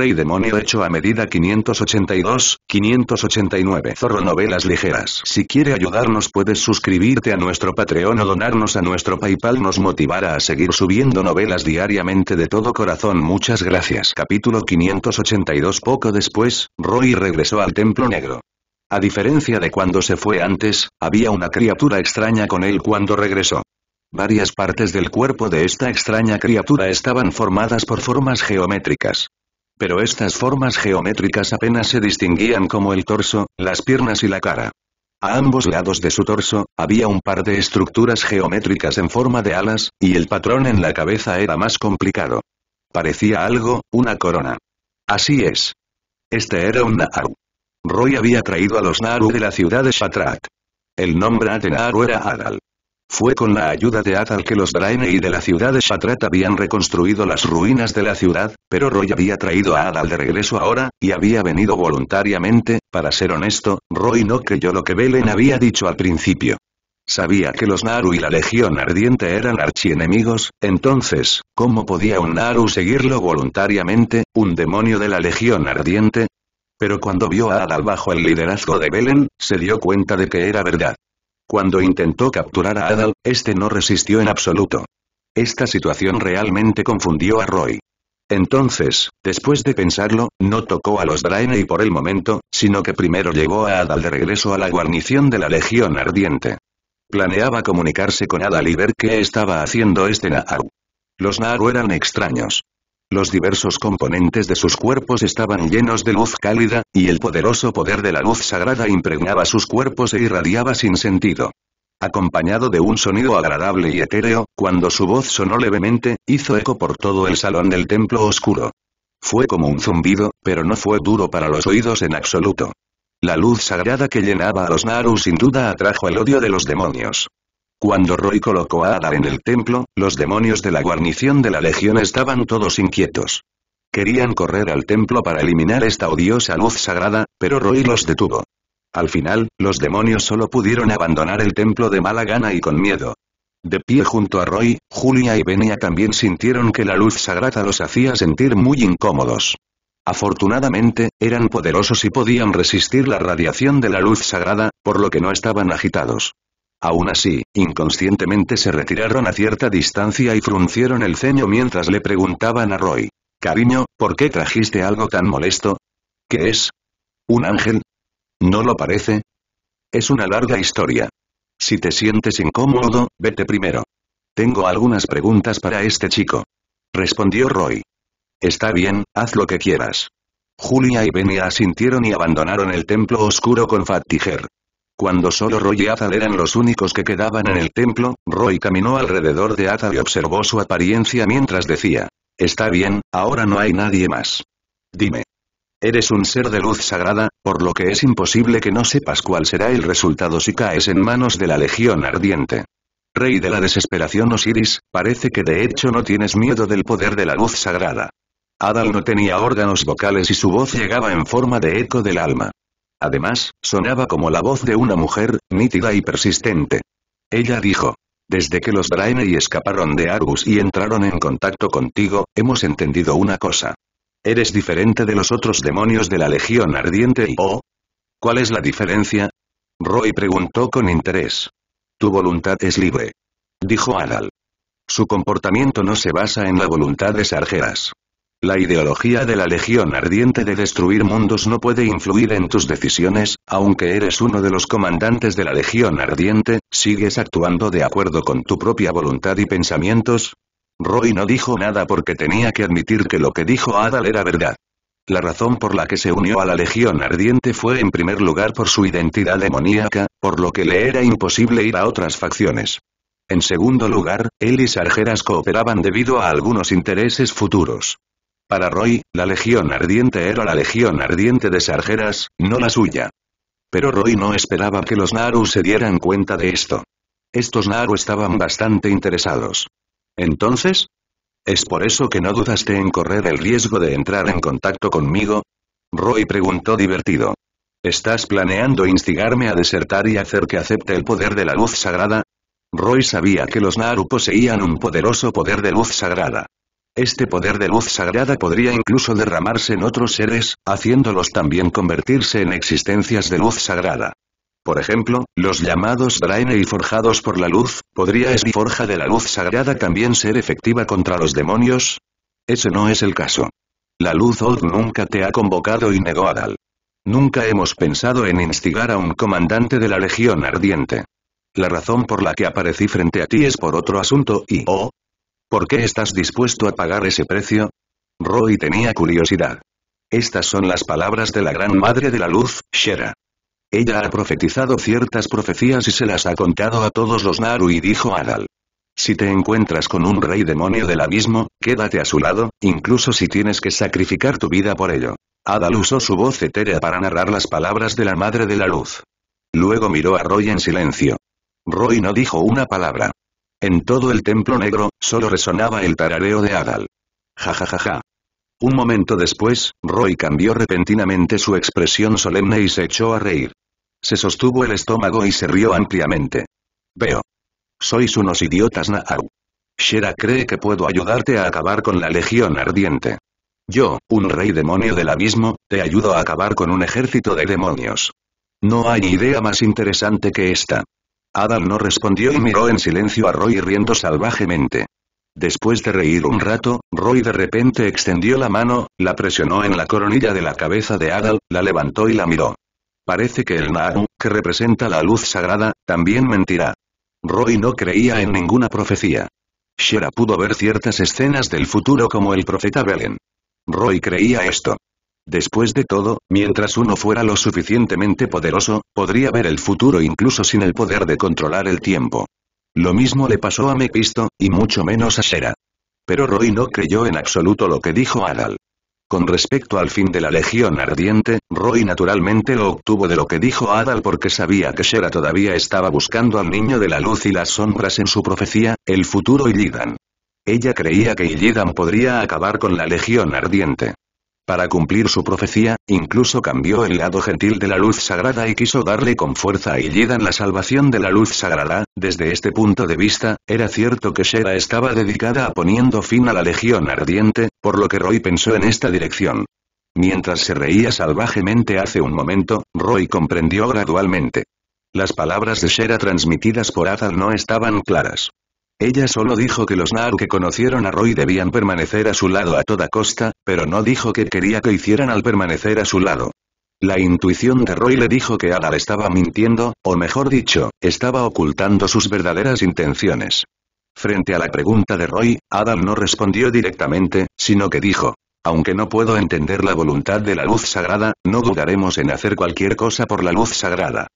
Rey Demonio hecho a medida 582, 589 Zorro Novelas Ligeras Si quiere ayudarnos puedes suscribirte a nuestro Patreon o donarnos a nuestro Paypal nos motivará a seguir subiendo novelas diariamente de todo corazón muchas gracias Capítulo 582 Poco después, Roy regresó al Templo Negro. A diferencia de cuando se fue antes, había una criatura extraña con él cuando regresó. Varias partes del cuerpo de esta extraña criatura estaban formadas por formas geométricas pero estas formas geométricas apenas se distinguían como el torso, las piernas y la cara. A ambos lados de su torso, había un par de estructuras geométricas en forma de alas, y el patrón en la cabeza era más complicado. Parecía algo, una corona. Así es. Este era un Naaru. Roy había traído a los naru de la ciudad de Shatrat. El nombre Atenaru era Adal. Fue con la ayuda de Adal que los Draene y de la ciudad de Shatrat habían reconstruido las ruinas de la ciudad, pero Roy había traído a Adal de regreso ahora, y había venido voluntariamente, para ser honesto, Roy no creyó lo que Belen había dicho al principio. Sabía que los Naru y la Legión Ardiente eran archienemigos, entonces, ¿cómo podía un Naru seguirlo voluntariamente, un demonio de la Legión Ardiente? Pero cuando vio a Adal bajo el liderazgo de Belen, se dio cuenta de que era verdad. Cuando intentó capturar a Adal, este no resistió en absoluto. Esta situación realmente confundió a Roy. Entonces, después de pensarlo, no tocó a los Draenei por el momento, sino que primero llevó a Adal de regreso a la guarnición de la Legión Ardiente. Planeaba comunicarse con Adal y ver qué estaba haciendo este Naaru. Los Naaru eran extraños. Los diversos componentes de sus cuerpos estaban llenos de luz cálida, y el poderoso poder de la luz sagrada impregnaba sus cuerpos e irradiaba sin sentido. Acompañado de un sonido agradable y etéreo, cuando su voz sonó levemente, hizo eco por todo el salón del templo oscuro. Fue como un zumbido, pero no fue duro para los oídos en absoluto. La luz sagrada que llenaba a los Naru sin duda atrajo el odio de los demonios. Cuando Roy colocó a Ada en el templo, los demonios de la guarnición de la legión estaban todos inquietos. Querían correr al templo para eliminar esta odiosa luz sagrada, pero Roy los detuvo. Al final, los demonios solo pudieron abandonar el templo de mala gana y con miedo. De pie junto a Roy, Julia y Benia también sintieron que la luz sagrada los hacía sentir muy incómodos. Afortunadamente, eran poderosos y podían resistir la radiación de la luz sagrada, por lo que no estaban agitados. Aún así, inconscientemente se retiraron a cierta distancia y fruncieron el ceño mientras le preguntaban a Roy. Cariño, ¿por qué trajiste algo tan molesto? ¿Qué es? ¿Un ángel? ¿No lo parece? Es una larga historia. Si te sientes incómodo, vete primero. Tengo algunas preguntas para este chico. Respondió Roy. Está bien, haz lo que quieras. Julia y Benia asintieron y abandonaron el templo oscuro con Tiger. Cuando solo Roy y Athal eran los únicos que quedaban en el templo, Roy caminó alrededor de Athal y observó su apariencia mientras decía, «Está bien, ahora no hay nadie más. Dime. Eres un ser de luz sagrada, por lo que es imposible que no sepas cuál será el resultado si caes en manos de la Legión Ardiente. Rey de la desesperación Osiris, parece que de hecho no tienes miedo del poder de la luz sagrada». Adal no tenía órganos vocales y su voz llegaba en forma de eco del alma. Además, sonaba como la voz de una mujer, nítida y persistente. Ella dijo. Desde que los Draenei escaparon de Argus y entraron en contacto contigo, hemos entendido una cosa. Eres diferente de los otros demonios de la Legión Ardiente y... ¿Oh? ¿Cuál es la diferencia? Roy preguntó con interés. Tu voluntad es libre. Dijo Adal. Su comportamiento no se basa en la voluntad de Sargeras. La ideología de la Legión Ardiente de destruir mundos no puede influir en tus decisiones, aunque eres uno de los comandantes de la Legión Ardiente, ¿sigues actuando de acuerdo con tu propia voluntad y pensamientos? Roy no dijo nada porque tenía que admitir que lo que dijo Adal era verdad. La razón por la que se unió a la Legión Ardiente fue en primer lugar por su identidad demoníaca, por lo que le era imposible ir a otras facciones. En segundo lugar, él y Sargeras cooperaban debido a algunos intereses futuros. Para Roy, la Legión Ardiente era la Legión Ardiente de Sargeras, no la suya. Pero Roy no esperaba que los Naru se dieran cuenta de esto. Estos Naru estaban bastante interesados. Entonces, ¿Es por eso que no dudaste en correr el riesgo de entrar en contacto conmigo? Roy preguntó divertido. ¿Estás planeando instigarme a desertar y hacer que acepte el poder de la luz sagrada? Roy sabía que los Naru poseían un poderoso poder de luz sagrada este poder de luz sagrada podría incluso derramarse en otros seres, haciéndolos también convertirse en existencias de luz sagrada. Por ejemplo, los llamados Draene y forjados por la luz, ¿podría esa forja de la luz sagrada también ser efectiva contra los demonios? Ese no es el caso. La luz Od nunca te ha convocado y negó a Dal. Nunca hemos pensado en instigar a un comandante de la Legión Ardiente. La razón por la que aparecí frente a ti es por otro asunto y, oh, ¿Por qué estás dispuesto a pagar ese precio? Roy tenía curiosidad. Estas son las palabras de la Gran Madre de la Luz, Shera. Ella ha profetizado ciertas profecías y se las ha contado a todos los Naru y dijo a Adal. Si te encuentras con un rey demonio del abismo, quédate a su lado, incluso si tienes que sacrificar tu vida por ello. Adal usó su voz etérea para narrar las palabras de la Madre de la Luz. Luego miró a Roy en silencio. Roy no dijo una palabra. En todo el templo negro, solo resonaba el tarareo de Adal. Ja ja ja ja. Un momento después, Roy cambió repentinamente su expresión solemne y se echó a reír. Se sostuvo el estómago y se rió ampliamente. Veo. Sois unos idiotas Nahau. Shera cree que puedo ayudarte a acabar con la legión ardiente. Yo, un rey demonio del abismo, te ayudo a acabar con un ejército de demonios. No hay idea más interesante que esta. Adal no respondió y miró en silencio a Roy riendo salvajemente. Después de reír un rato, Roy de repente extendió la mano, la presionó en la coronilla de la cabeza de Adal, la levantó y la miró. Parece que el nahum que representa la luz sagrada, también mentirá. Roy no creía en ninguna profecía. Shera pudo ver ciertas escenas del futuro como el profeta Belen. Roy creía esto. Después de todo, mientras uno fuera lo suficientemente poderoso, podría ver el futuro incluso sin el poder de controlar el tiempo. Lo mismo le pasó a Mepisto, y mucho menos a Shera. Pero Roy no creyó en absoluto lo que dijo Adal. Con respecto al fin de la Legión Ardiente, Roy naturalmente lo obtuvo de lo que dijo Adal porque sabía que Shera todavía estaba buscando al Niño de la Luz y las Sombras en su profecía, el futuro Illidan. Ella creía que Illidan podría acabar con la Legión Ardiente. Para cumplir su profecía, incluso cambió el lado gentil de la luz sagrada y quiso darle con fuerza a Illidan la salvación de la luz sagrada, desde este punto de vista, era cierto que Shera estaba dedicada a poniendo fin a la legión ardiente, por lo que Roy pensó en esta dirección. Mientras se reía salvajemente hace un momento, Roy comprendió gradualmente. Las palabras de Shera transmitidas por Azal no estaban claras. Ella solo dijo que los Nar que conocieron a Roy debían permanecer a su lado a toda costa, pero no dijo que quería que hicieran al permanecer a su lado. La intuición de Roy le dijo que Adal estaba mintiendo, o mejor dicho, estaba ocultando sus verdaderas intenciones. Frente a la pregunta de Roy, Adal no respondió directamente, sino que dijo, aunque no puedo entender la voluntad de la luz sagrada, no dudaremos en hacer cualquier cosa por la luz sagrada.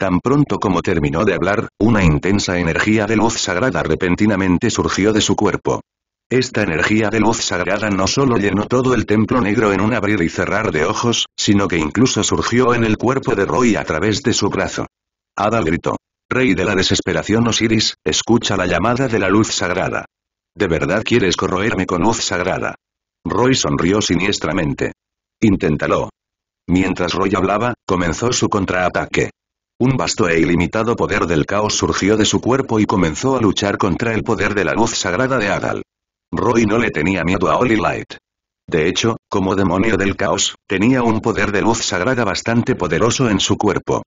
Tan pronto como terminó de hablar, una intensa energía de luz sagrada repentinamente surgió de su cuerpo. Esta energía de luz sagrada no solo llenó todo el templo negro en un abrir y cerrar de ojos, sino que incluso surgió en el cuerpo de Roy a través de su brazo. Ada gritó. Rey de la desesperación Osiris, escucha la llamada de la luz sagrada. ¿De verdad quieres corroerme con luz sagrada? Roy sonrió siniestramente. Inténtalo. Mientras Roy hablaba, comenzó su contraataque. Un vasto e ilimitado poder del caos surgió de su cuerpo y comenzó a luchar contra el poder de la luz sagrada de Adal. Roy no le tenía miedo a Holy Light. De hecho, como demonio del caos, tenía un poder de luz sagrada bastante poderoso en su cuerpo.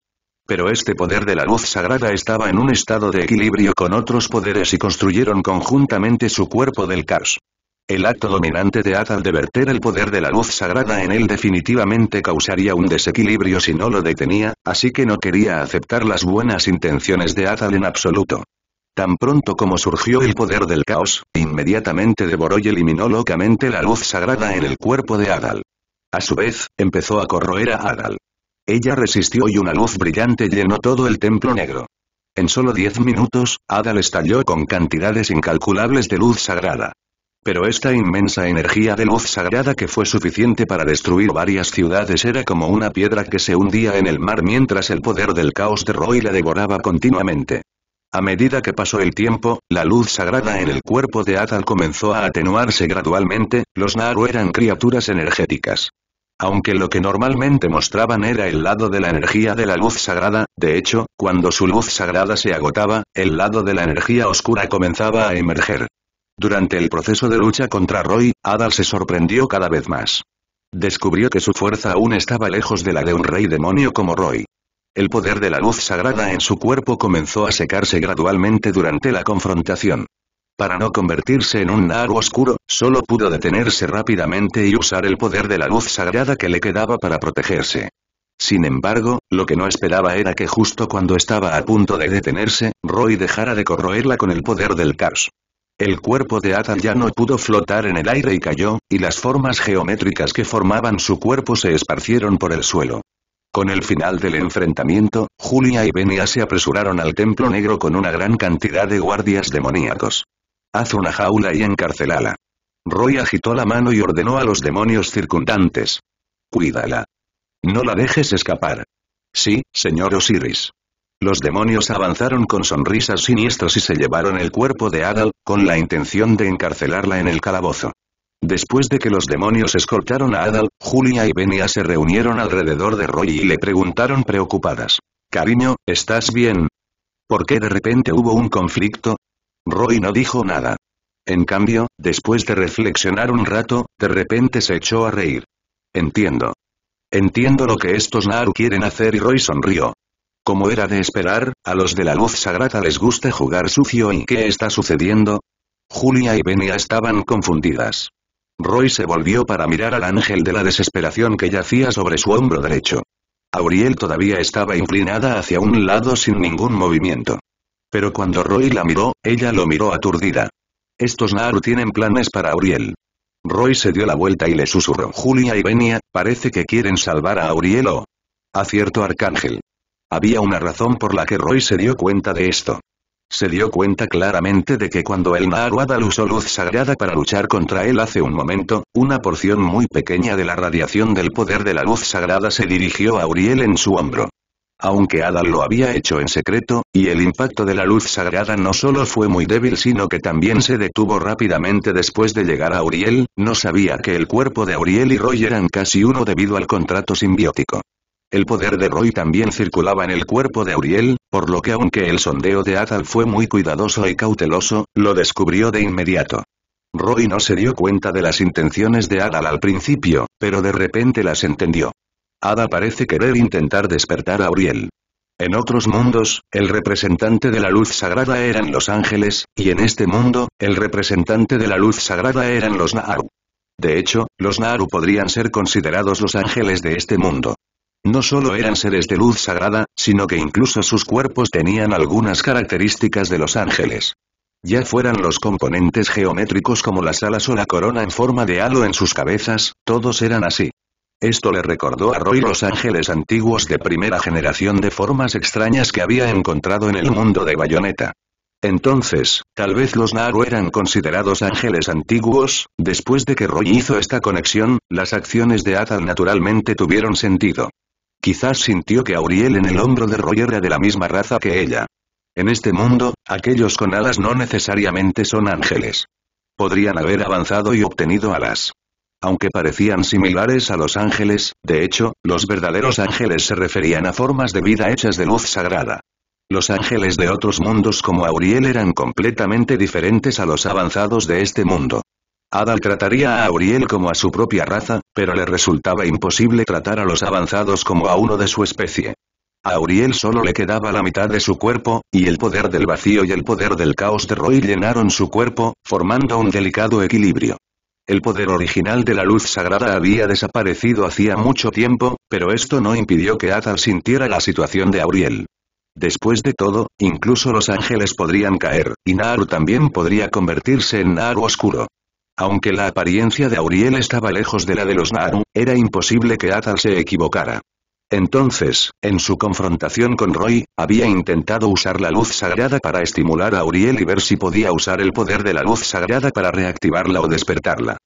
Pero este poder de la luz sagrada estaba en un estado de equilibrio con otros poderes y construyeron conjuntamente su cuerpo del caos. El acto dominante de Adal de verter el poder de la luz sagrada en él definitivamente causaría un desequilibrio si no lo detenía, así que no quería aceptar las buenas intenciones de Adal en absoluto. Tan pronto como surgió el poder del caos, inmediatamente devoró y eliminó locamente la luz sagrada en el cuerpo de Adal. A su vez, empezó a corroer a Adal. Ella resistió y una luz brillante llenó todo el templo negro. En solo diez minutos, Adal estalló con cantidades incalculables de luz sagrada. Pero esta inmensa energía de luz sagrada que fue suficiente para destruir varias ciudades era como una piedra que se hundía en el mar mientras el poder del caos de Roy la devoraba continuamente. A medida que pasó el tiempo, la luz sagrada en el cuerpo de Atal comenzó a atenuarse gradualmente, los Naru eran criaturas energéticas. Aunque lo que normalmente mostraban era el lado de la energía de la luz sagrada, de hecho, cuando su luz sagrada se agotaba, el lado de la energía oscura comenzaba a emerger. Durante el proceso de lucha contra Roy, Adal se sorprendió cada vez más. Descubrió que su fuerza aún estaba lejos de la de un rey demonio como Roy. El poder de la luz sagrada en su cuerpo comenzó a secarse gradualmente durante la confrontación. Para no convertirse en un naru oscuro, solo pudo detenerse rápidamente y usar el poder de la luz sagrada que le quedaba para protegerse. Sin embargo, lo que no esperaba era que justo cuando estaba a punto de detenerse, Roy dejara de corroerla con el poder del Cars. El cuerpo de Athal ya no pudo flotar en el aire y cayó, y las formas geométricas que formaban su cuerpo se esparcieron por el suelo. Con el final del enfrentamiento, Julia y Benia se apresuraron al Templo Negro con una gran cantidad de guardias demoníacos. Haz una jaula y encarcelala. Roy agitó la mano y ordenó a los demonios circundantes. Cuídala. No la dejes escapar. Sí, señor Osiris. Los demonios avanzaron con sonrisas siniestras y se llevaron el cuerpo de Adal, con la intención de encarcelarla en el calabozo. Después de que los demonios escoltaron a Adal, Julia y Benia se reunieron alrededor de Roy y le preguntaron preocupadas. Cariño, ¿estás bien? ¿Por qué de repente hubo un conflicto? Roy no dijo nada. En cambio, después de reflexionar un rato, de repente se echó a reír. Entiendo. Entiendo lo que estos Naru quieren hacer y Roy sonrió. Como era de esperar, a los de la luz sagrada les gusta jugar sucio y ¿qué está sucediendo? Julia y Benia estaban confundidas. Roy se volvió para mirar al ángel de la desesperación que yacía sobre su hombro derecho. Auriel todavía estaba inclinada hacia un lado sin ningún movimiento. Pero cuando Roy la miró, ella lo miró aturdida. Estos Naru tienen planes para Auriel. Roy se dio la vuelta y le susurró Julia y Benia, parece que quieren salvar a Auriel o... A cierto arcángel. Había una razón por la que Roy se dio cuenta de esto. Se dio cuenta claramente de que cuando el Adal usó luz sagrada para luchar contra él hace un momento, una porción muy pequeña de la radiación del poder de la luz sagrada se dirigió a Uriel en su hombro. Aunque Adal lo había hecho en secreto, y el impacto de la luz sagrada no solo fue muy débil sino que también se detuvo rápidamente después de llegar a Uriel, no sabía que el cuerpo de Uriel y Roy eran casi uno debido al contrato simbiótico. El poder de Roy también circulaba en el cuerpo de Auriel, por lo que aunque el sondeo de Adal fue muy cuidadoso y cauteloso, lo descubrió de inmediato. Roy no se dio cuenta de las intenciones de Adal al principio, pero de repente las entendió. Ada parece querer intentar despertar a Auriel. En otros mundos, el representante de la luz sagrada eran los ángeles, y en este mundo, el representante de la luz sagrada eran los Naaru. De hecho, los Naaru podrían ser considerados los ángeles de este mundo. No solo eran seres de luz sagrada, sino que incluso sus cuerpos tenían algunas características de los ángeles. Ya fueran los componentes geométricos como las alas o la corona en forma de halo en sus cabezas, todos eran así. Esto le recordó a Roy los ángeles antiguos de primera generación de formas extrañas que había encontrado en el mundo de Bayonetta. Entonces, tal vez los Naru eran considerados ángeles antiguos, después de que Roy hizo esta conexión, las acciones de Atal naturalmente tuvieron sentido. Quizás sintió que Auriel en el hombro de Roy era de la misma raza que ella. En este mundo, aquellos con alas no necesariamente son ángeles. Podrían haber avanzado y obtenido alas. Aunque parecían similares a los ángeles, de hecho, los verdaderos ángeles se referían a formas de vida hechas de luz sagrada. Los ángeles de otros mundos como Auriel eran completamente diferentes a los avanzados de este mundo. Adal trataría a Auriel como a su propia raza, pero le resultaba imposible tratar a los avanzados como a uno de su especie. A Auriel solo le quedaba la mitad de su cuerpo, y el poder del vacío y el poder del caos de Roy llenaron su cuerpo, formando un delicado equilibrio. El poder original de la luz sagrada había desaparecido hacía mucho tiempo, pero esto no impidió que Adal sintiera la situación de Auriel. Después de todo, incluso los ángeles podrían caer, y Naru también podría convertirse en Naru oscuro. Aunque la apariencia de Auriel estaba lejos de la de los Naru, era imposible que Atal se equivocara. Entonces, en su confrontación con Roy, había intentado usar la luz sagrada para estimular a Auriel y ver si podía usar el poder de la luz sagrada para reactivarla o despertarla.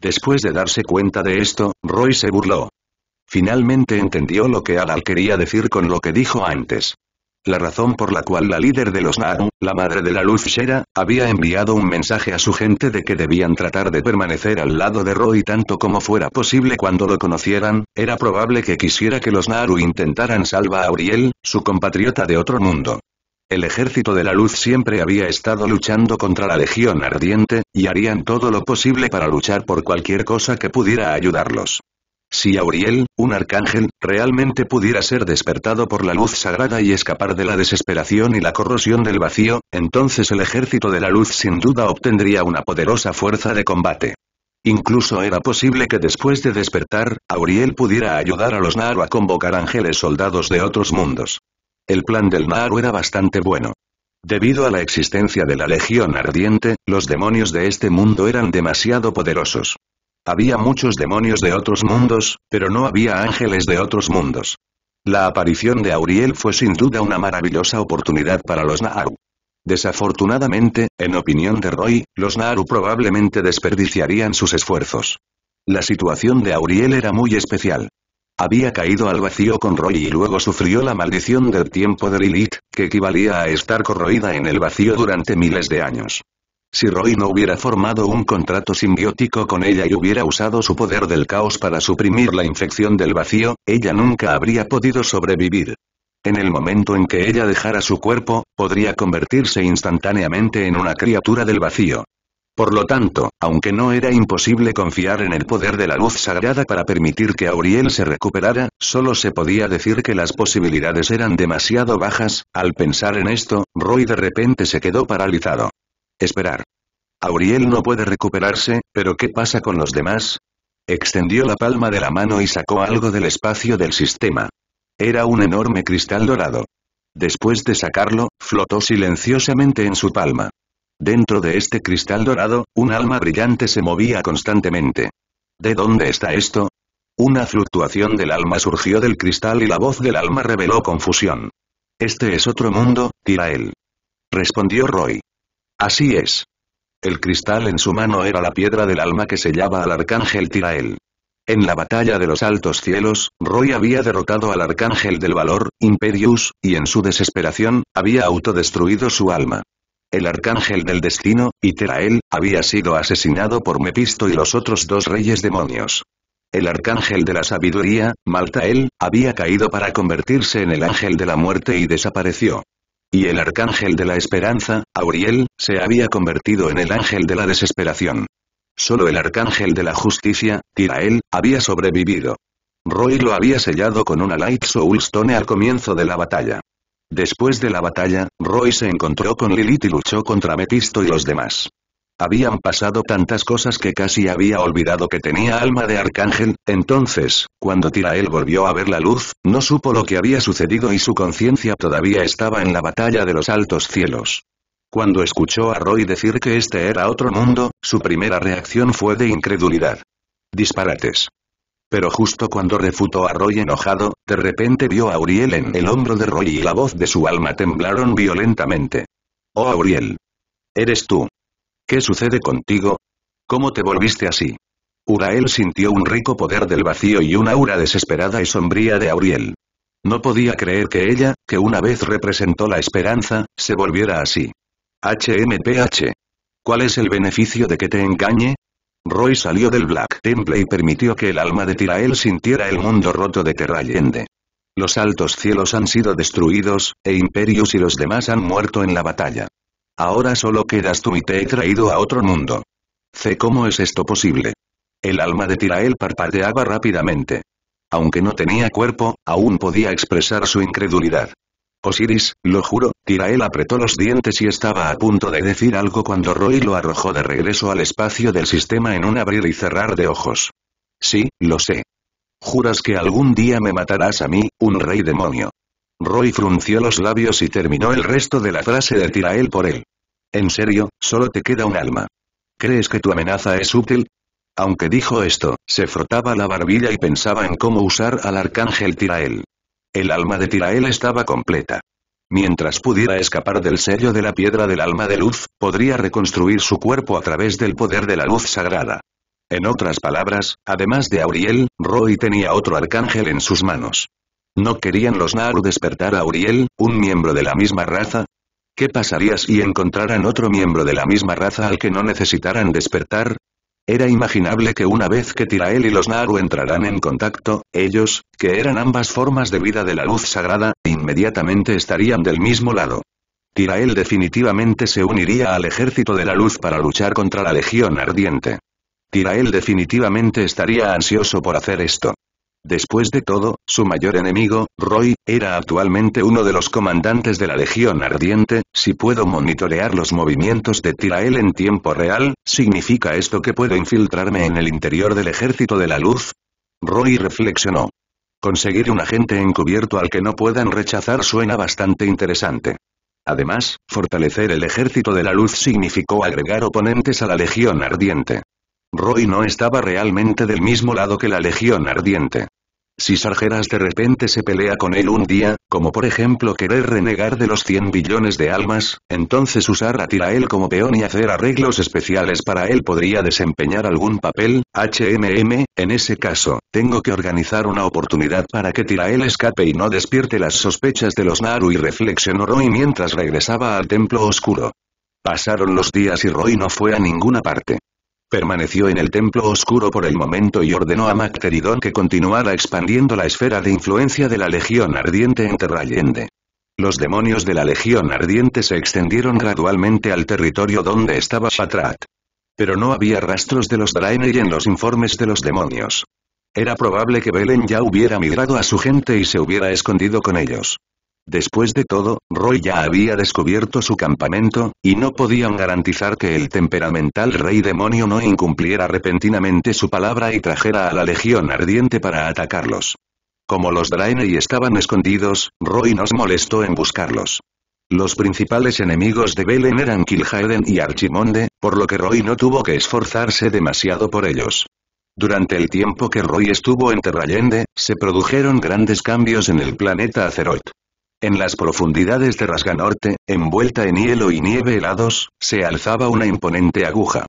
Después de darse cuenta de esto, Roy se burló. Finalmente entendió lo que Adal quería decir con lo que dijo antes la razón por la cual la líder de los Naru, la madre de la luz Shera, había enviado un mensaje a su gente de que debían tratar de permanecer al lado de Roy tanto como fuera posible cuando lo conocieran, era probable que quisiera que los Naru intentaran salvar a Uriel, su compatriota de otro mundo. El ejército de la luz siempre había estado luchando contra la legión ardiente, y harían todo lo posible para luchar por cualquier cosa que pudiera ayudarlos. Si Auriel, un arcángel, realmente pudiera ser despertado por la luz sagrada y escapar de la desesperación y la corrosión del vacío, entonces el ejército de la luz sin duda obtendría una poderosa fuerza de combate. Incluso era posible que después de despertar, Auriel pudiera ayudar a los Naru a convocar ángeles soldados de otros mundos. El plan del Naaru era bastante bueno. Debido a la existencia de la Legión Ardiente, los demonios de este mundo eran demasiado poderosos. Había muchos demonios de otros mundos, pero no había ángeles de otros mundos. La aparición de Auriel fue sin duda una maravillosa oportunidad para los Naaru. Desafortunadamente, en opinión de Roy, los Naaru probablemente desperdiciarían sus esfuerzos. La situación de Auriel era muy especial. Había caído al vacío con Roy y luego sufrió la maldición del tiempo de Lilith, que equivalía a estar corroída en el vacío durante miles de años. Si Roy no hubiera formado un contrato simbiótico con ella y hubiera usado su poder del caos para suprimir la infección del vacío, ella nunca habría podido sobrevivir. En el momento en que ella dejara su cuerpo, podría convertirse instantáneamente en una criatura del vacío. Por lo tanto, aunque no era imposible confiar en el poder de la luz sagrada para permitir que Auriel se recuperara, solo se podía decir que las posibilidades eran demasiado bajas, al pensar en esto, Roy de repente se quedó paralizado. Esperar. Auriel no puede recuperarse, pero ¿qué pasa con los demás? Extendió la palma de la mano y sacó algo del espacio del sistema. Era un enorme cristal dorado. Después de sacarlo, flotó silenciosamente en su palma. Dentro de este cristal dorado, un alma brillante se movía constantemente. ¿De dónde está esto? Una fluctuación del alma surgió del cristal y la voz del alma reveló confusión. Este es otro mundo, Tirael. Respondió Roy. Así es. El cristal en su mano era la piedra del alma que sellaba al arcángel Tirael. En la batalla de los altos cielos, Roy había derrotado al arcángel del valor, Imperius, y en su desesperación, había autodestruido su alma. El arcángel del destino, Iterael, había sido asesinado por Mepisto y los otros dos reyes demonios. El arcángel de la sabiduría, Maltael, había caído para convertirse en el ángel de la muerte y desapareció y el arcángel de la esperanza, Auriel, se había convertido en el ángel de la desesperación. Solo el arcángel de la justicia, Tirael, había sobrevivido. Roy lo había sellado con una Light Soul Stone al comienzo de la batalla. Después de la batalla, Roy se encontró con Lilith y luchó contra Mephisto y los demás. Habían pasado tantas cosas que casi había olvidado que tenía alma de arcángel, entonces, cuando Tirael volvió a ver la luz, no supo lo que había sucedido y su conciencia todavía estaba en la batalla de los altos cielos. Cuando escuchó a Roy decir que este era otro mundo, su primera reacción fue de incredulidad. Disparates. Pero justo cuando refutó a Roy enojado, de repente vio a Auriel en el hombro de Roy y la voz de su alma temblaron violentamente. Oh Auriel. Eres tú. ¿Qué sucede contigo? ¿Cómo te volviste así? Urael sintió un rico poder del vacío y una aura desesperada y sombría de Auriel. No podía creer que ella, que una vez representó la esperanza, se volviera así. HMPH. ¿Cuál es el beneficio de que te engañe? Roy salió del Black Temple y permitió que el alma de Tirael sintiera el mundo roto de Terrayende. Los altos cielos han sido destruidos, e Imperius y los demás han muerto en la batalla. Ahora solo quedas tú y te he traído a otro mundo. C. ¿Cómo es esto posible? El alma de Tirael parpadeaba rápidamente. Aunque no tenía cuerpo, aún podía expresar su incredulidad. Osiris, lo juro, Tirael apretó los dientes y estaba a punto de decir algo cuando Roy lo arrojó de regreso al espacio del sistema en un abrir y cerrar de ojos. Sí, lo sé. Juras que algún día me matarás a mí, un rey demonio. Roy frunció los labios y terminó el resto de la frase de Tirael por él. En serio, solo te queda un alma. ¿Crees que tu amenaza es útil? Aunque dijo esto, se frotaba la barbilla y pensaba en cómo usar al arcángel Tirael. El alma de Tirael estaba completa. Mientras pudiera escapar del sello de la piedra del alma de luz, podría reconstruir su cuerpo a través del poder de la luz sagrada. En otras palabras, además de Auriel, Roy tenía otro arcángel en sus manos. ¿No querían los Naru despertar a Uriel, un miembro de la misma raza? ¿Qué pasaría si encontraran otro miembro de la misma raza al que no necesitaran despertar? Era imaginable que una vez que Tirael y los Naru entraran en contacto, ellos, que eran ambas formas de vida de la luz sagrada, inmediatamente estarían del mismo lado. Tirael definitivamente se uniría al ejército de la luz para luchar contra la legión ardiente. Tirael definitivamente estaría ansioso por hacer esto. Después de todo, su mayor enemigo, Roy, era actualmente uno de los comandantes de la Legión Ardiente, si puedo monitorear los movimientos de Tirael en tiempo real, ¿significa esto que puedo infiltrarme en el interior del Ejército de la Luz? Roy reflexionó. Conseguir un agente encubierto al que no puedan rechazar suena bastante interesante. Además, fortalecer el Ejército de la Luz significó agregar oponentes a la Legión Ardiente. Roy no estaba realmente del mismo lado que la Legión Ardiente. Si Sargeras de repente se pelea con él un día, como por ejemplo querer renegar de los 100 billones de almas, entonces usar a Tirael como peón y hacer arreglos especiales para él podría desempeñar algún papel, HMM, en ese caso, tengo que organizar una oportunidad para que Tirael escape y no despierte las sospechas de los Naru y reflexionó Roy mientras regresaba al templo oscuro. Pasaron los días y Roy no fue a ninguna parte. Permaneció en el templo oscuro por el momento y ordenó a Macteridón que continuara expandiendo la esfera de influencia de la Legión Ardiente en Terrayende. Los demonios de la Legión Ardiente se extendieron gradualmente al territorio donde estaba Shatrat. Pero no había rastros de los Draenei en los informes de los demonios. Era probable que Belen ya hubiera migrado a su gente y se hubiera escondido con ellos. Después de todo, Roy ya había descubierto su campamento, y no podían garantizar que el temperamental rey demonio no incumpliera repentinamente su palabra y trajera a la legión ardiente para atacarlos. Como los Draenei estaban escondidos, Roy nos molestó en buscarlos. Los principales enemigos de Belen eran Kil'jaeden y Archimonde, por lo que Roy no tuvo que esforzarse demasiado por ellos. Durante el tiempo que Roy estuvo en Terrayende, se produjeron grandes cambios en el planeta Azeroth. En las profundidades de Rasganorte, envuelta en hielo y nieve helados, se alzaba una imponente aguja.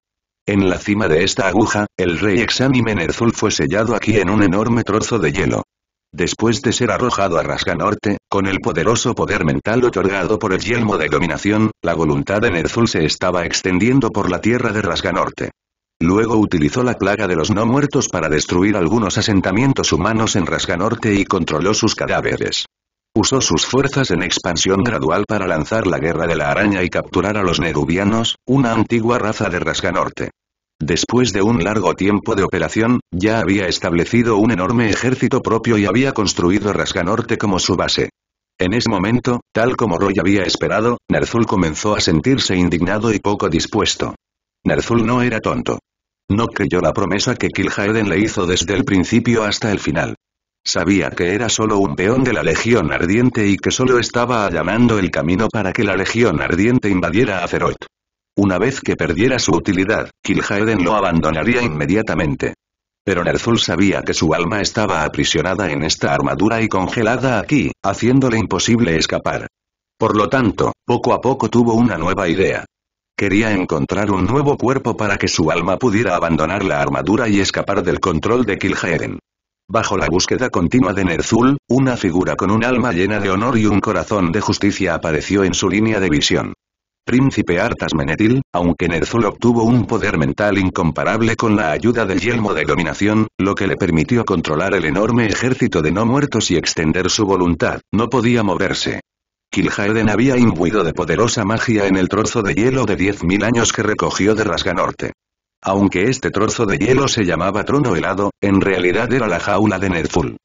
En la cima de esta aguja, el rey exánime Nerzul fue sellado aquí en un enorme trozo de hielo. Después de ser arrojado a Rasganorte, con el poderoso poder mental otorgado por el yelmo de dominación, la voluntad de Nerzul se estaba extendiendo por la tierra de Rasganorte. Luego utilizó la plaga de los no muertos para destruir algunos asentamientos humanos en Rasganorte y controló sus cadáveres. Usó sus fuerzas en expansión gradual para lanzar la Guerra de la Araña y capturar a los Nerubianos, una antigua raza de Rasganorte. Después de un largo tiempo de operación, ya había establecido un enorme ejército propio y había construido Rasganorte como su base. En ese momento, tal como Roy había esperado, Nerzul comenzó a sentirse indignado y poco dispuesto. Nerzul no era tonto. No creyó la promesa que Kil'jaeden le hizo desde el principio hasta el final. Sabía que era solo un peón de la Legión Ardiente y que solo estaba allanando el camino para que la Legión Ardiente invadiera a Una vez que perdiera su utilidad, Kil'jaeden lo abandonaría inmediatamente. Pero Ner'zhul sabía que su alma estaba aprisionada en esta armadura y congelada aquí, haciéndole imposible escapar. Por lo tanto, poco a poco tuvo una nueva idea. Quería encontrar un nuevo cuerpo para que su alma pudiera abandonar la armadura y escapar del control de Kil'jaeden. Bajo la búsqueda continua de Nerzul, una figura con un alma llena de honor y un corazón de justicia apareció en su línea de visión. Príncipe Artas Menetil, aunque Nerzul obtuvo un poder mental incomparable con la ayuda del yelmo de dominación, lo que le permitió controlar el enorme ejército de no muertos y extender su voluntad, no podía moverse. Kil'jaeden había imbuido de poderosa magia en el trozo de hielo de 10.000 años que recogió de Rasganorte. Aunque este trozo de hielo se llamaba trono helado, en realidad era la jaula de Nerzul.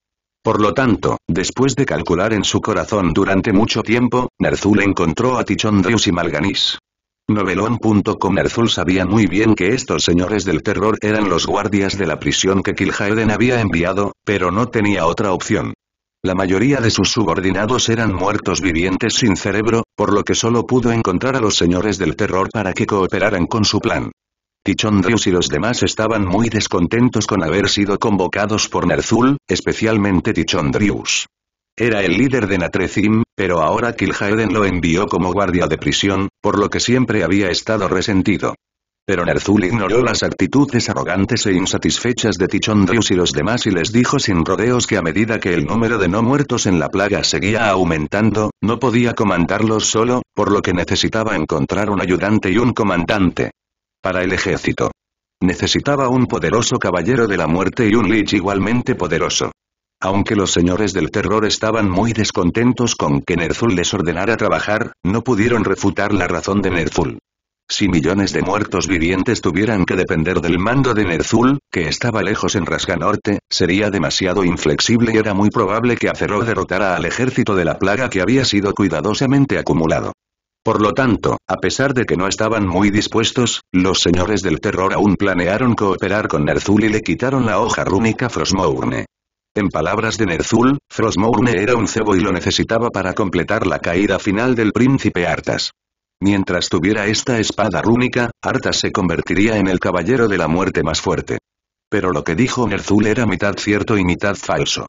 Por lo tanto, después de calcular en su corazón durante mucho tiempo, Nerzul encontró a Tichondrius y Malganis. Novelón.com Nerzul sabía muy bien que estos señores del terror eran los guardias de la prisión que Kil'jaeden había enviado, pero no tenía otra opción. La mayoría de sus subordinados eran muertos vivientes sin cerebro, por lo que solo pudo encontrar a los señores del terror para que cooperaran con su plan. Tichondrius y los demás estaban muy descontentos con haber sido convocados por Nerzul, especialmente Tichondrius. Era el líder de Natrezim, pero ahora Kil'jaeden lo envió como guardia de prisión, por lo que siempre había estado resentido. Pero Nerzul ignoró las actitudes arrogantes e insatisfechas de Tichondrius y los demás y les dijo sin rodeos que a medida que el número de no muertos en la plaga seguía aumentando, no podía comandarlos solo, por lo que necesitaba encontrar un ayudante y un comandante. Para el ejército. Necesitaba un poderoso caballero de la muerte y un Lich igualmente poderoso. Aunque los señores del terror estaban muy descontentos con que Nerzul les ordenara trabajar, no pudieron refutar la razón de Nerzul. Si millones de muertos vivientes tuvieran que depender del mando de Nerzul, que estaba lejos en Norte, sería demasiado inflexible y era muy probable que Azeroth derrotara al ejército de la plaga que había sido cuidadosamente acumulado. Por lo tanto, a pesar de que no estaban muy dispuestos, los señores del terror aún planearon cooperar con Nerzul y le quitaron la hoja rúnica Frosmourne. En palabras de Nerzul, Frosmourne era un cebo y lo necesitaba para completar la caída final del príncipe Artas. Mientras tuviera esta espada rúnica, Artas se convertiría en el caballero de la muerte más fuerte. Pero lo que dijo Nerzul era mitad cierto y mitad falso.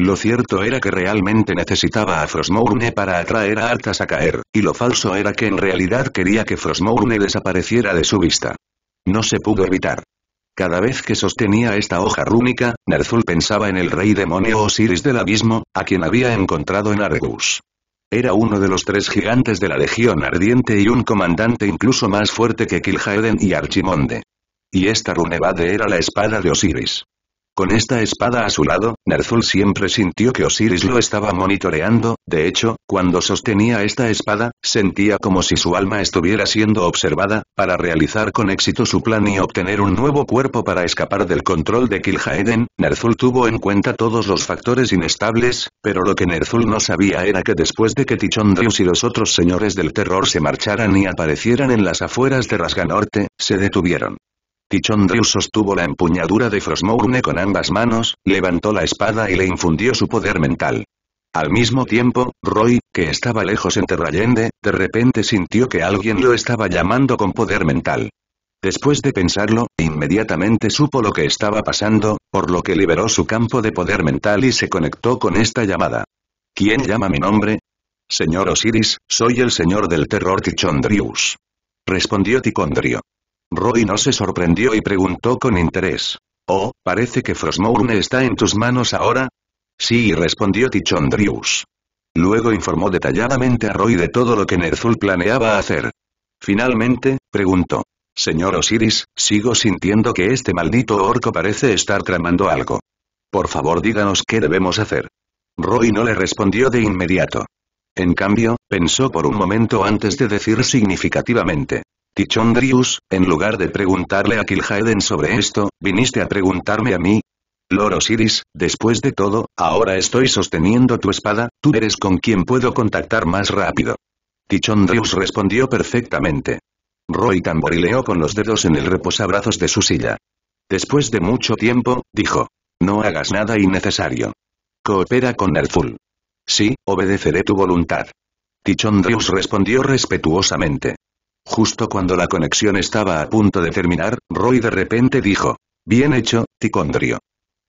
Lo cierto era que realmente necesitaba a Frostmourne para atraer a Arthas a caer, y lo falso era que en realidad quería que Frostmourne desapareciera de su vista. No se pudo evitar. Cada vez que sostenía esta hoja rúnica, Nerzul pensaba en el rey demonio Osiris del abismo, a quien había encontrado en Argus. Era uno de los tres gigantes de la Legión Ardiente y un comandante incluso más fuerte que Kil'jaeden y Archimonde. Y esta runevade era la espada de Osiris. Con esta espada a su lado, Nerzul siempre sintió que Osiris lo estaba monitoreando, de hecho, cuando sostenía esta espada, sentía como si su alma estuviera siendo observada, para realizar con éxito su plan y obtener un nuevo cuerpo para escapar del control de Kil'jaeden, Nerzul tuvo en cuenta todos los factores inestables, pero lo que Nerzul no sabía era que después de que Tichondrius y los otros señores del terror se marcharan y aparecieran en las afueras de Rasganorte, se detuvieron. Tichondrius sostuvo la empuñadura de Frostmourne con ambas manos, levantó la espada y le infundió su poder mental. Al mismo tiempo, Roy, que estaba lejos en Terrayende, de repente sintió que alguien lo estaba llamando con poder mental. Después de pensarlo, inmediatamente supo lo que estaba pasando, por lo que liberó su campo de poder mental y se conectó con esta llamada. ¿Quién llama mi nombre? Señor Osiris, soy el señor del terror Tichondrius. Respondió Tichondrius. Roy no se sorprendió y preguntó con interés. Oh, parece que Frostmourne está en tus manos ahora. Sí, respondió Tichondrius. Luego informó detalladamente a Roy de todo lo que Nerzul planeaba hacer. Finalmente, preguntó. Señor Osiris, sigo sintiendo que este maldito orco parece estar tramando algo. Por favor díganos qué debemos hacer. Roy no le respondió de inmediato. En cambio, pensó por un momento antes de decir significativamente. Tichondrius, en lugar de preguntarle a Kil'jaeden sobre esto, ¿viniste a preguntarme a mí? Loro Siris, después de todo, ahora estoy sosteniendo tu espada, tú eres con quien puedo contactar más rápido. Tichondrius respondió perfectamente. Roy tamborileó con los dedos en el reposabrazos de su silla. Después de mucho tiempo, dijo. No hagas nada innecesario. Coopera con Nerful. Sí, obedeceré tu voluntad. Tichondrius respondió respetuosamente. Justo cuando la conexión estaba a punto de terminar, Roy de repente dijo. Bien hecho, Ticondrio.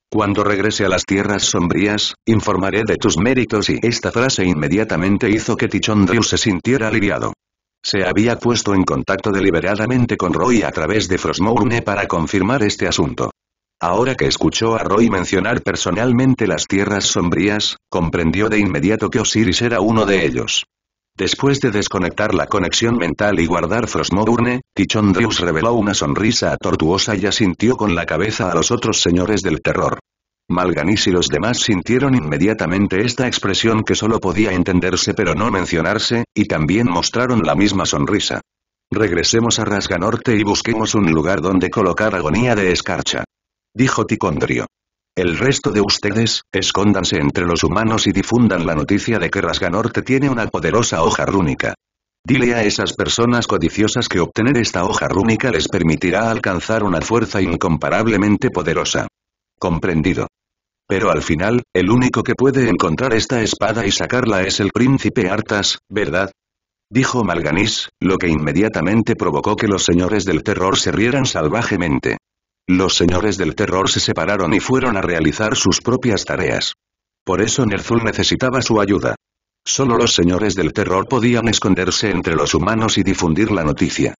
Cuando regrese a las tierras sombrías, informaré de tus méritos y esta frase inmediatamente hizo que Tichondrio se sintiera aliviado. Se había puesto en contacto deliberadamente con Roy a través de Frostmourne para confirmar este asunto. Ahora que escuchó a Roy mencionar personalmente las tierras sombrías, comprendió de inmediato que Osiris era uno de ellos. Después de desconectar la conexión mental y guardar Frostmourne, Tichondrius reveló una sonrisa tortuosa y asintió con la cabeza a los otros señores del terror. Malganis y los demás sintieron inmediatamente esta expresión que solo podía entenderse pero no mencionarse, y también mostraron la misma sonrisa. Regresemos a Rasga Norte y busquemos un lugar donde colocar agonía de escarcha. Dijo Ticondrio. El resto de ustedes, escóndanse entre los humanos y difundan la noticia de que Rasganorte tiene una poderosa hoja rúnica. Dile a esas personas codiciosas que obtener esta hoja rúnica les permitirá alcanzar una fuerza incomparablemente poderosa. Comprendido. Pero al final, el único que puede encontrar esta espada y sacarla es el príncipe Artas, ¿verdad? Dijo Malganis, lo que inmediatamente provocó que los señores del terror se rieran salvajemente. Los señores del terror se separaron y fueron a realizar sus propias tareas. Por eso Nerzul necesitaba su ayuda. Solo los señores del terror podían esconderse entre los humanos y difundir la noticia.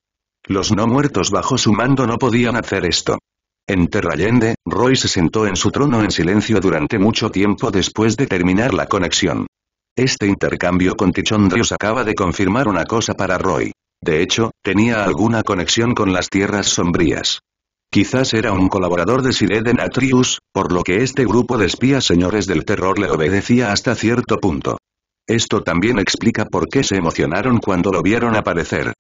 Los no muertos bajo su mando no podían hacer esto. En Terrayende, Roy se sentó en su trono en silencio durante mucho tiempo después de terminar la conexión. Este intercambio con Tichondrius acaba de confirmar una cosa para Roy. De hecho, tenía alguna conexión con las tierras sombrías. Quizás era un colaborador de Sireden Atrius, por lo que este grupo de espías señores del terror le obedecía hasta cierto punto. Esto también explica por qué se emocionaron cuando lo vieron aparecer.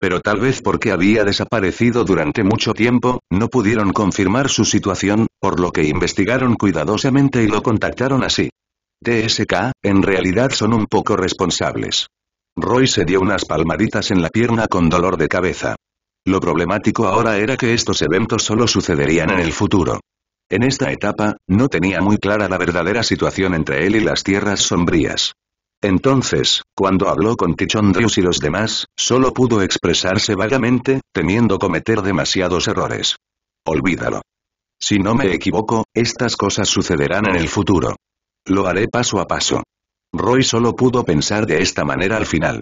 Pero tal vez porque había desaparecido durante mucho tiempo, no pudieron confirmar su situación, por lo que investigaron cuidadosamente y lo contactaron así. TSK, en realidad son un poco responsables. Roy se dio unas palmaditas en la pierna con dolor de cabeza. Lo problemático ahora era que estos eventos solo sucederían en el futuro. En esta etapa, no tenía muy clara la verdadera situación entre él y las tierras sombrías. Entonces, cuando habló con Tichondrius y los demás, solo pudo expresarse vagamente, temiendo cometer demasiados errores. Olvídalo. Si no me equivoco, estas cosas sucederán en el futuro. Lo haré paso a paso. Roy solo pudo pensar de esta manera al final.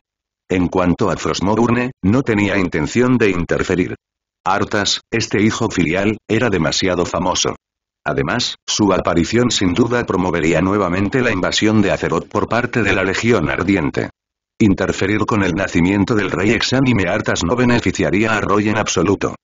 En cuanto a Frostmourne, no tenía intención de interferir. Artas, este hijo filial, era demasiado famoso. Además, su aparición sin duda promovería nuevamente la invasión de Azeroth por parte de la Legión Ardiente. Interferir con el nacimiento del rey exánime Artas no beneficiaría a Roy en absoluto.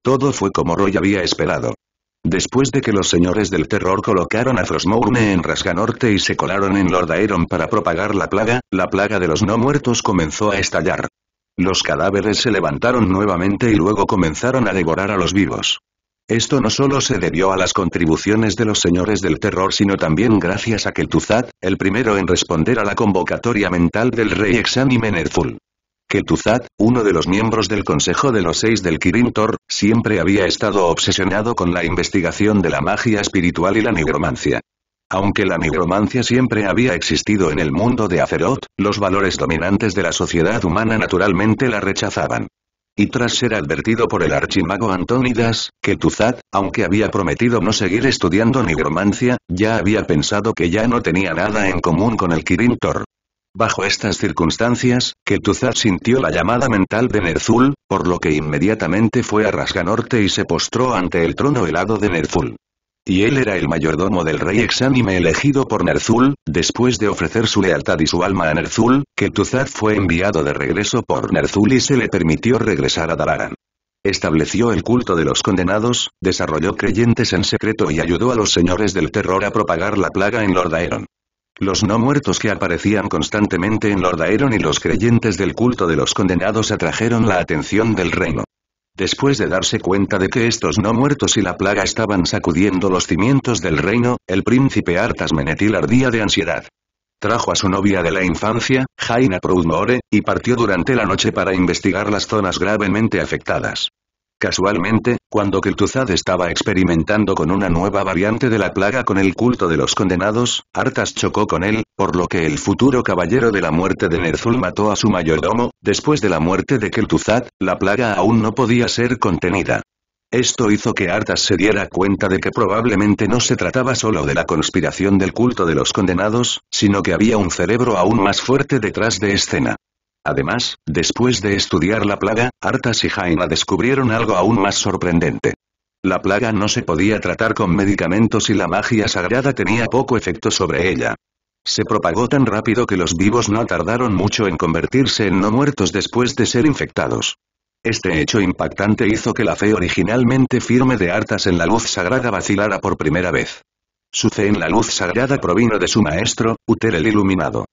Todo fue como Roy había esperado. Después de que los señores del terror colocaron a Frostmourne en Rasganorte y se colaron en Lordaeron para propagar la plaga, la plaga de los no muertos comenzó a estallar. Los cadáveres se levantaron nuevamente y luego comenzaron a devorar a los vivos. Esto no solo se debió a las contribuciones de los señores del terror sino también gracias a Kel'Thuzad, el primero en responder a la convocatoria mental del rey y Menedful. Tuzat, uno de los miembros del Consejo de los Seis del Kirin Tor, siempre había estado obsesionado con la investigación de la magia espiritual y la nigromancia. Aunque la nigromancia siempre había existido en el mundo de Azeroth, los valores dominantes de la sociedad humana naturalmente la rechazaban. Y tras ser advertido por el archimago Antónidas, que Tuzat, aunque había prometido no seguir estudiando nigromancia, ya había pensado que ya no tenía nada en común con el Kirin Tor. Bajo estas circunstancias, Ketuzat sintió la llamada mental de Nerzul, por lo que inmediatamente fue a Rasganorte y se postró ante el trono helado de Nerzul. Y él era el mayordomo del rey exánime elegido por Nerzul, después de ofrecer su lealtad y su alma a Nerzul, Ketuzat fue enviado de regreso por Nerzul y se le permitió regresar a Dalaran. Estableció el culto de los condenados, desarrolló creyentes en secreto y ayudó a los señores del terror a propagar la plaga en Lordaeron. Los no muertos que aparecían constantemente en Lordaeron y los creyentes del culto de los condenados atrajeron la atención del reino. Después de darse cuenta de que estos no muertos y la plaga estaban sacudiendo los cimientos del reino, el príncipe Artas Menetil ardía de ansiedad. Trajo a su novia de la infancia, Jaina Proudmore, y partió durante la noche para investigar las zonas gravemente afectadas. Casualmente, cuando Kel'Thuzad estaba experimentando con una nueva variante de la plaga con el culto de los condenados, Artas chocó con él, por lo que el futuro caballero de la muerte de Nerzul mató a su mayordomo, después de la muerte de Kel'Thuzad, la plaga aún no podía ser contenida. Esto hizo que Artas se diera cuenta de que probablemente no se trataba solo de la conspiración del culto de los condenados, sino que había un cerebro aún más fuerte detrás de escena. Además, después de estudiar la plaga, Artas y Jaina descubrieron algo aún más sorprendente. La plaga no se podía tratar con medicamentos y la magia sagrada tenía poco efecto sobre ella. Se propagó tan rápido que los vivos no tardaron mucho en convertirse en no muertos después de ser infectados. Este hecho impactante hizo que la fe originalmente firme de Artas en la luz sagrada vacilara por primera vez. Su fe en la luz sagrada provino de su maestro, Uter el Iluminado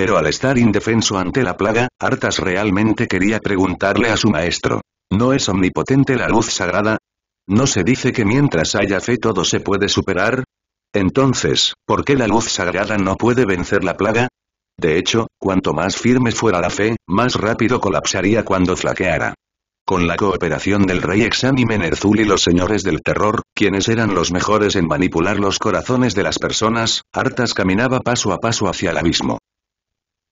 pero al estar indefenso ante la plaga, Artas realmente quería preguntarle a su maestro. ¿No es omnipotente la luz sagrada? ¿No se dice que mientras haya fe todo se puede superar? Entonces, ¿por qué la luz sagrada no puede vencer la plaga? De hecho, cuanto más firme fuera la fe, más rápido colapsaría cuando flaqueara. Con la cooperación del rey Exánime Nerzul y los señores del terror, quienes eran los mejores en manipular los corazones de las personas, Artas caminaba paso a paso hacia el abismo.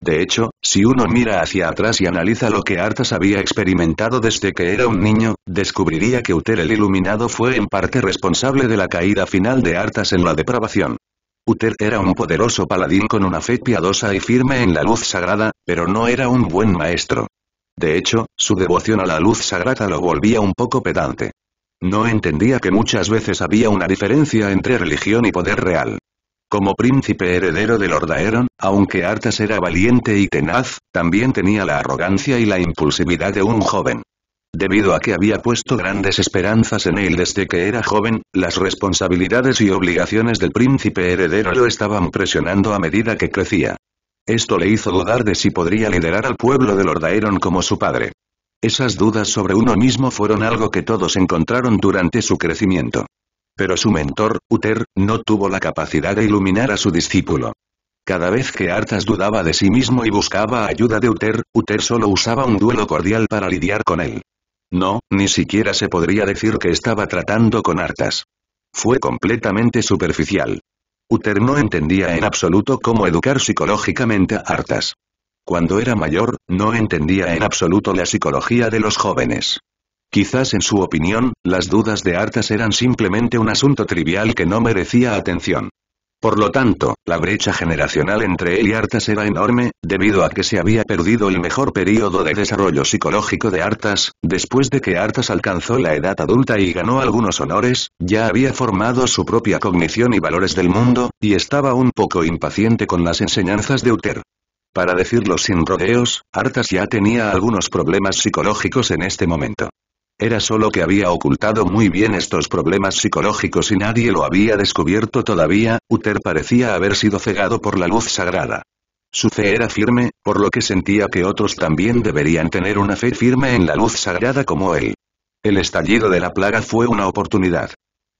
De hecho, si uno mira hacia atrás y analiza lo que Artas había experimentado desde que era un niño, descubriría que Uther el Iluminado fue en parte responsable de la caída final de Artas en la depravación. Uther era un poderoso paladín con una fe piadosa y firme en la luz sagrada, pero no era un buen maestro. De hecho, su devoción a la luz sagrada lo volvía un poco pedante. No entendía que muchas veces había una diferencia entre religión y poder real. Como príncipe heredero de Lordaeron, aunque Artas era valiente y tenaz, también tenía la arrogancia y la impulsividad de un joven. Debido a que había puesto grandes esperanzas en él desde que era joven, las responsabilidades y obligaciones del príncipe heredero lo estaban presionando a medida que crecía. Esto le hizo dudar de si podría liderar al pueblo de Lordaeron como su padre. Esas dudas sobre uno mismo fueron algo que todos encontraron durante su crecimiento. Pero su mentor, Uther, no tuvo la capacidad de iluminar a su discípulo. Cada vez que Arthas dudaba de sí mismo y buscaba ayuda de Uther, Uther solo usaba un duelo cordial para lidiar con él. No, ni siquiera se podría decir que estaba tratando con Arthas. Fue completamente superficial. Uther no entendía en absoluto cómo educar psicológicamente a Artas. Cuando era mayor, no entendía en absoluto la psicología de los jóvenes. Quizás en su opinión, las dudas de Artas eran simplemente un asunto trivial que no merecía atención. Por lo tanto, la brecha generacional entre él y Artas era enorme, debido a que se había perdido el mejor período de desarrollo psicológico de Artas, después de que Artas alcanzó la edad adulta y ganó algunos honores, ya había formado su propia cognición y valores del mundo, y estaba un poco impaciente con las enseñanzas de Uther. Para decirlo sin rodeos, Artas ya tenía algunos problemas psicológicos en este momento. Era solo que había ocultado muy bien estos problemas psicológicos y nadie lo había descubierto todavía, Uther parecía haber sido cegado por la luz sagrada. Su fe era firme, por lo que sentía que otros también deberían tener una fe firme en la luz sagrada como él. El estallido de la plaga fue una oportunidad.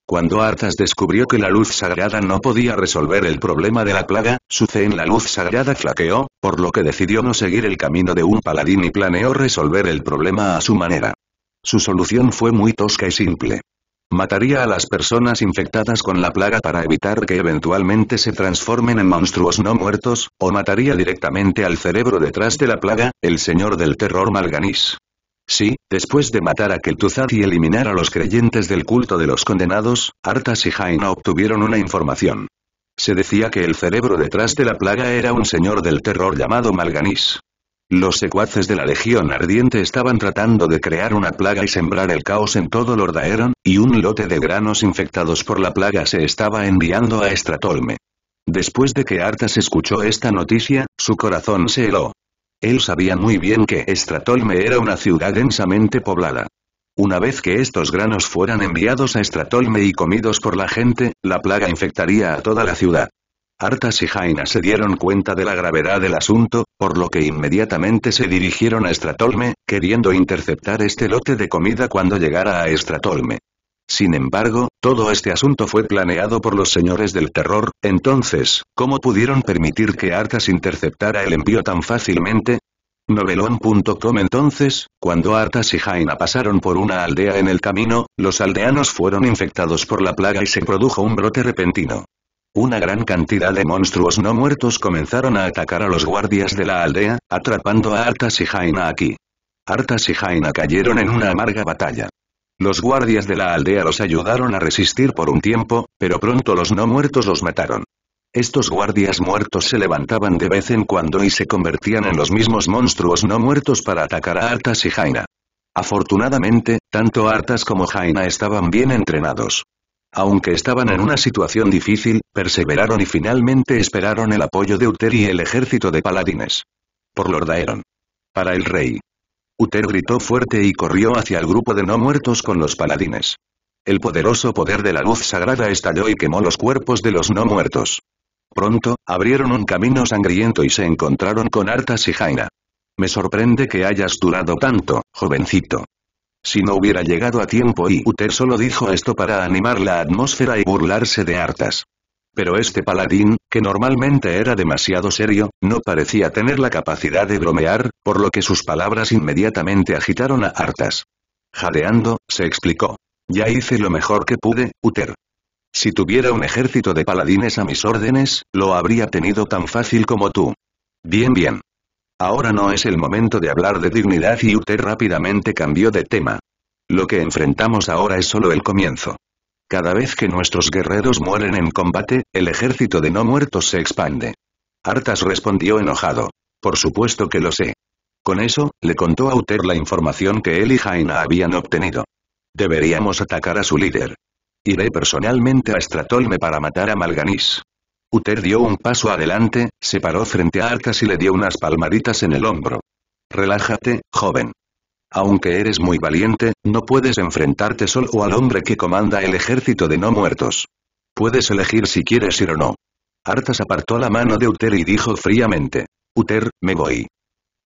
Cuando Arthas descubrió que la luz sagrada no podía resolver el problema de la plaga, su fe en la luz sagrada flaqueó, por lo que decidió no seguir el camino de un paladín y planeó resolver el problema a su manera. Su solución fue muy tosca y simple. Mataría a las personas infectadas con la plaga para evitar que eventualmente se transformen en monstruos no muertos, o mataría directamente al cerebro detrás de la plaga, el señor del terror Malganis. Sí, después de matar a Keltuzad y eliminar a los creyentes del culto de los condenados, Artas y Jaina obtuvieron una información. Se decía que el cerebro detrás de la plaga era un señor del terror llamado Malganis. Los secuaces de la Legión Ardiente estaban tratando de crear una plaga y sembrar el caos en todo Lordaeron, y un lote de granos infectados por la plaga se estaba enviando a Estratolme. Después de que Artas escuchó esta noticia, su corazón se heló. Él sabía muy bien que Estratolme era una ciudad densamente poblada. Una vez que estos granos fueran enviados a Estratolme y comidos por la gente, la plaga infectaría a toda la ciudad. Artas y Jaina se dieron cuenta de la gravedad del asunto, por lo que inmediatamente se dirigieron a Estratolme, queriendo interceptar este lote de comida cuando llegara a Estratolme. Sin embargo, todo este asunto fue planeado por los señores del terror, entonces, ¿cómo pudieron permitir que Artas interceptara el envío tan fácilmente? Novelón.com Entonces, cuando Artas y Jaina pasaron por una aldea en el camino, los aldeanos fueron infectados por la plaga y se produjo un brote repentino. Una gran cantidad de monstruos no muertos comenzaron a atacar a los guardias de la aldea, atrapando a Artas y Jaina aquí. Artas y Jaina cayeron en una amarga batalla. Los guardias de la aldea los ayudaron a resistir por un tiempo, pero pronto los no muertos los mataron. Estos guardias muertos se levantaban de vez en cuando y se convertían en los mismos monstruos no muertos para atacar a Artas y Jaina. Afortunadamente, tanto Artas como Jaina estaban bien entrenados. Aunque estaban en una situación difícil, perseveraron y finalmente esperaron el apoyo de Uter y el ejército de paladines. Por Lordaeron. Para el rey. Uther gritó fuerte y corrió hacia el grupo de no muertos con los paladines. El poderoso poder de la luz sagrada estalló y quemó los cuerpos de los no muertos. Pronto, abrieron un camino sangriento y se encontraron con Artas y Jaina. Me sorprende que hayas durado tanto, jovencito. Si no hubiera llegado a tiempo y Uther solo dijo esto para animar la atmósfera y burlarse de Artas. Pero este paladín, que normalmente era demasiado serio, no parecía tener la capacidad de bromear, por lo que sus palabras inmediatamente agitaron a Artas. Jadeando, se explicó. Ya hice lo mejor que pude, Uther. Si tuviera un ejército de paladines a mis órdenes, lo habría tenido tan fácil como tú. Bien bien. Ahora no es el momento de hablar de dignidad y Uther rápidamente cambió de tema. Lo que enfrentamos ahora es solo el comienzo. Cada vez que nuestros guerreros mueren en combate, el ejército de no muertos se expande. Artas respondió enojado. Por supuesto que lo sé. Con eso, le contó a Uther la información que él y Jaina habían obtenido. Deberíamos atacar a su líder. Iré personalmente a Stratolme para matar a Malganis. Uter dio un paso adelante, se paró frente a Arcas y le dio unas palmaditas en el hombro. Relájate, joven. Aunque eres muy valiente, no puedes enfrentarte solo al hombre que comanda el ejército de no muertos. Puedes elegir si quieres ir o no. Artas apartó la mano de Uter y dijo fríamente. Uter, me voy.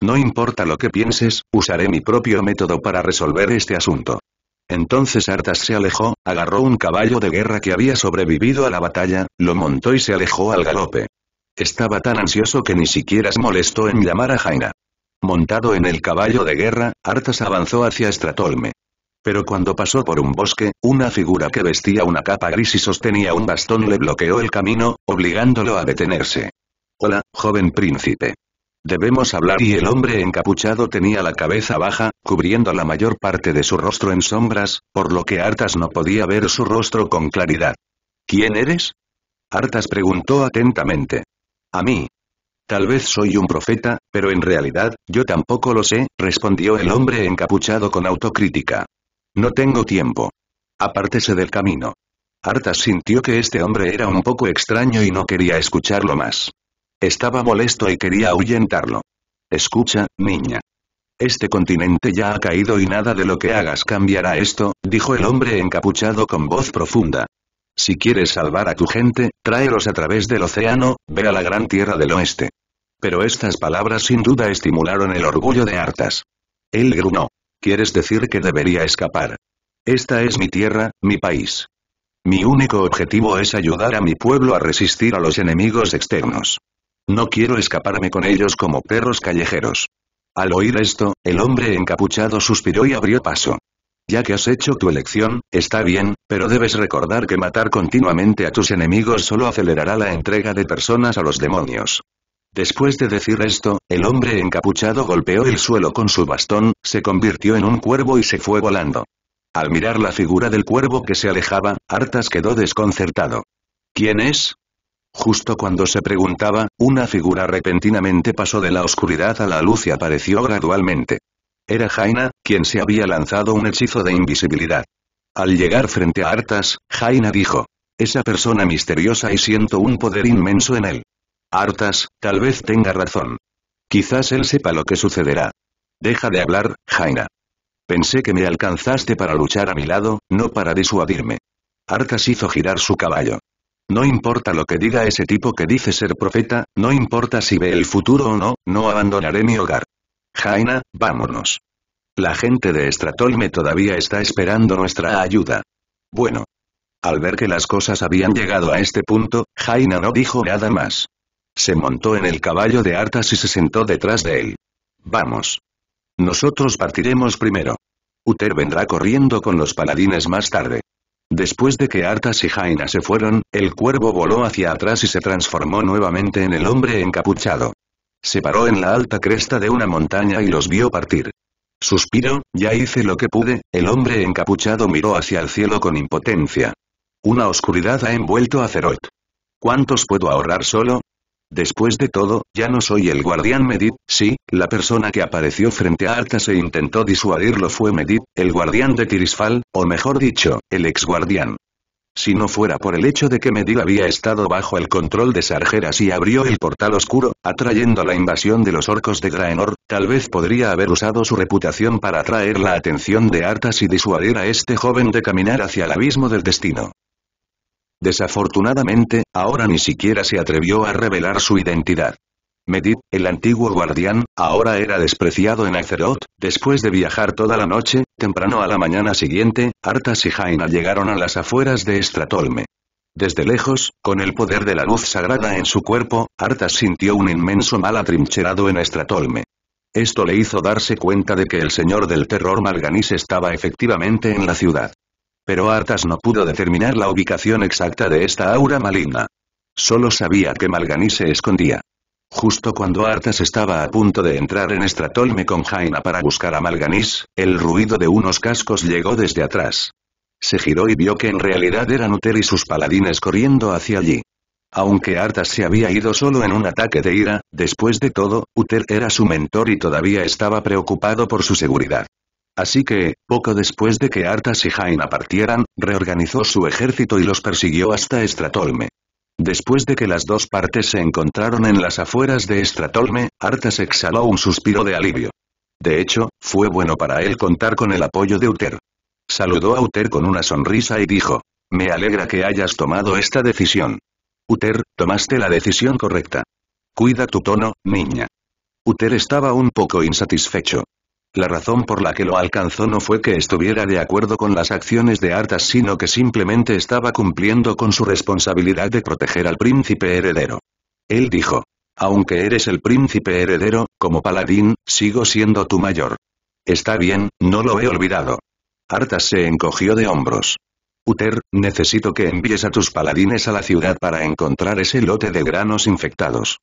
No importa lo que pienses, usaré mi propio método para resolver este asunto. Entonces Artas se alejó, agarró un caballo de guerra que había sobrevivido a la batalla, lo montó y se alejó al galope. Estaba tan ansioso que ni siquiera se molestó en llamar a Jaina. Montado en el caballo de guerra, Artas avanzó hacia estratolme Pero cuando pasó por un bosque, una figura que vestía una capa gris y sostenía un bastón le bloqueó el camino, obligándolo a detenerse. Hola, joven príncipe. Debemos hablar y el hombre encapuchado tenía la cabeza baja, cubriendo la mayor parte de su rostro en sombras, por lo que Artas no podía ver su rostro con claridad. ¿Quién eres? Artas preguntó atentamente. A mí. Tal vez soy un profeta, pero en realidad, yo tampoco lo sé, respondió el hombre encapuchado con autocrítica. No tengo tiempo. Apártese del camino. Artas sintió que este hombre era un poco extraño y no quería escucharlo más. Estaba molesto y quería ahuyentarlo. Escucha, niña. Este continente ya ha caído y nada de lo que hagas cambiará esto, dijo el hombre encapuchado con voz profunda. Si quieres salvar a tu gente, tráelos a través del océano, ve a la gran tierra del oeste. Pero estas palabras sin duda estimularon el orgullo de Artas. Él grunó. ¿Quieres decir que debería escapar? Esta es mi tierra, mi país. Mi único objetivo es ayudar a mi pueblo a resistir a los enemigos externos. No quiero escaparme con ellos como perros callejeros. Al oír esto, el hombre encapuchado suspiró y abrió paso. Ya que has hecho tu elección, está bien, pero debes recordar que matar continuamente a tus enemigos solo acelerará la entrega de personas a los demonios. Después de decir esto, el hombre encapuchado golpeó el suelo con su bastón, se convirtió en un cuervo y se fue volando. Al mirar la figura del cuervo que se alejaba, Artas quedó desconcertado. ¿Quién es? Justo cuando se preguntaba, una figura repentinamente pasó de la oscuridad a la luz y apareció gradualmente. Era Jaina, quien se había lanzado un hechizo de invisibilidad. Al llegar frente a Artas, Jaina dijo. Esa persona misteriosa y siento un poder inmenso en él. Artas, tal vez tenga razón. Quizás él sepa lo que sucederá. Deja de hablar, Jaina. Pensé que me alcanzaste para luchar a mi lado, no para disuadirme. Artas hizo girar su caballo. No importa lo que diga ese tipo que dice ser profeta, no importa si ve el futuro o no, no abandonaré mi hogar. Jaina, vámonos. La gente de Estratolme todavía está esperando nuestra ayuda. Bueno. Al ver que las cosas habían llegado a este punto, Jaina no dijo nada más. Se montó en el caballo de Artas y se sentó detrás de él. Vamos. Nosotros partiremos primero. Uther vendrá corriendo con los paladines más tarde. Después de que Artas y Jaina se fueron, el cuervo voló hacia atrás y se transformó nuevamente en el hombre encapuchado. Se paró en la alta cresta de una montaña y los vio partir. Suspiro, ya hice lo que pude, el hombre encapuchado miró hacia el cielo con impotencia. Una oscuridad ha envuelto a Cerot. ¿Cuántos puedo ahorrar solo? Después de todo, ya no soy el guardián Medit, sí, la persona que apareció frente a Arcas e intentó disuadirlo fue Medit, el guardián de Tirisfal, o mejor dicho, el ex guardián. Si no fuera por el hecho de que Medil había estado bajo el control de Sargeras y abrió el portal oscuro, atrayendo la invasión de los orcos de Graenor, tal vez podría haber usado su reputación para atraer la atención de Artas y disuadir a este joven de caminar hacia el abismo del destino. Desafortunadamente, ahora ni siquiera se atrevió a revelar su identidad. Medit, el antiguo guardián, ahora era despreciado en Azeroth, después de viajar toda la noche, temprano a la mañana siguiente, Artas y Jaina llegaron a las afueras de Estratolme. Desde lejos, con el poder de la luz sagrada en su cuerpo, Artas sintió un inmenso mal atrincherado en Estratolme. Esto le hizo darse cuenta de que el señor del terror Malganis estaba efectivamente en la ciudad. Pero Artas no pudo determinar la ubicación exacta de esta aura maligna. Solo sabía que Malganis se escondía. Justo cuando Artas estaba a punto de entrar en Estratolme con Jaina para buscar a Malganis, el ruido de unos cascos llegó desde atrás. Se giró y vio que en realidad eran Uther y sus paladines corriendo hacia allí. Aunque Artas se había ido solo en un ataque de ira, después de todo, Uther era su mentor y todavía estaba preocupado por su seguridad. Así que, poco después de que Artas y Jaina partieran, reorganizó su ejército y los persiguió hasta Estratolme. Después de que las dos partes se encontraron en las afueras de Estratolme, Artas exhaló un suspiro de alivio. De hecho, fue bueno para él contar con el apoyo de Uther. Saludó a Uther con una sonrisa y dijo, me alegra que hayas tomado esta decisión. «Uther, tomaste la decisión correcta. Cuida tu tono, niña. Uther estaba un poco insatisfecho. La razón por la que lo alcanzó no fue que estuviera de acuerdo con las acciones de Artas sino que simplemente estaba cumpliendo con su responsabilidad de proteger al príncipe heredero. Él dijo, aunque eres el príncipe heredero, como paladín, sigo siendo tu mayor. Está bien, no lo he olvidado. Artas se encogió de hombros. Uter, necesito que envíes a tus paladines a la ciudad para encontrar ese lote de granos infectados.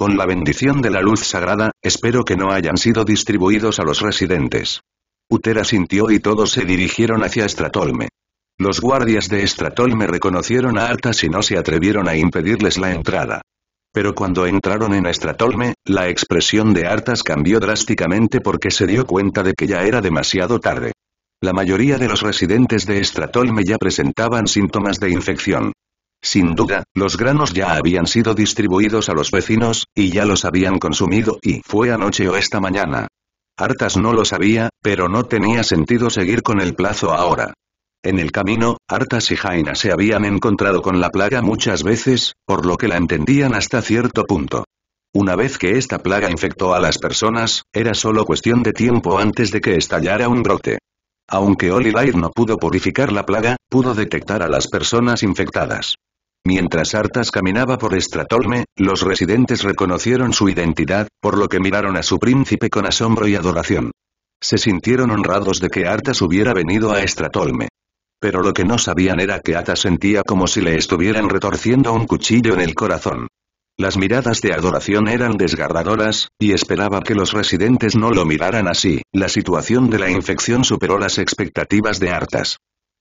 Con la bendición de la luz sagrada, espero que no hayan sido distribuidos a los residentes. Utera sintió y todos se dirigieron hacia Estratolme. Los guardias de Estratolme reconocieron a Artas y no se atrevieron a impedirles la entrada. Pero cuando entraron en Estratolme, la expresión de Artas cambió drásticamente porque se dio cuenta de que ya era demasiado tarde. La mayoría de los residentes de Estratolme ya presentaban síntomas de infección. Sin duda, los granos ya habían sido distribuidos a los vecinos, y ya los habían consumido y fue anoche o esta mañana. Artas no lo sabía, pero no tenía sentido seguir con el plazo ahora. En el camino, Artas y Jaina se habían encontrado con la plaga muchas veces, por lo que la entendían hasta cierto punto. Una vez que esta plaga infectó a las personas, era solo cuestión de tiempo antes de que estallara un brote. Aunque Light no pudo purificar la plaga, pudo detectar a las personas infectadas. Mientras Artas caminaba por Estratolme, los residentes reconocieron su identidad, por lo que miraron a su príncipe con asombro y adoración. Se sintieron honrados de que Artas hubiera venido a Estratolme. Pero lo que no sabían era que Artas sentía como si le estuvieran retorciendo un cuchillo en el corazón. Las miradas de adoración eran desgarradoras, y esperaba que los residentes no lo miraran así, la situación de la infección superó las expectativas de Artas.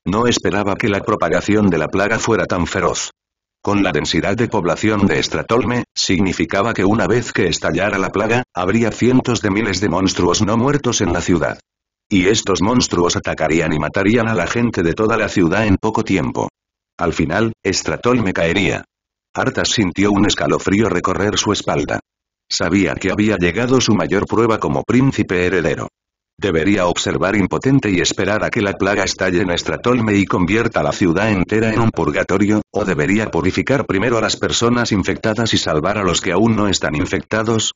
No esperaba que la propagación de la plaga fuera tan feroz. Con la densidad de población de Estratolme, significaba que una vez que estallara la plaga, habría cientos de miles de monstruos no muertos en la ciudad. Y estos monstruos atacarían y matarían a la gente de toda la ciudad en poco tiempo. Al final, Estratolme caería. Artas sintió un escalofrío recorrer su espalda. Sabía que había llegado su mayor prueba como príncipe heredero. Debería observar impotente y esperar a que la plaga estalle en Estratolme y convierta la ciudad entera en un purgatorio, o debería purificar primero a las personas infectadas y salvar a los que aún no están infectados.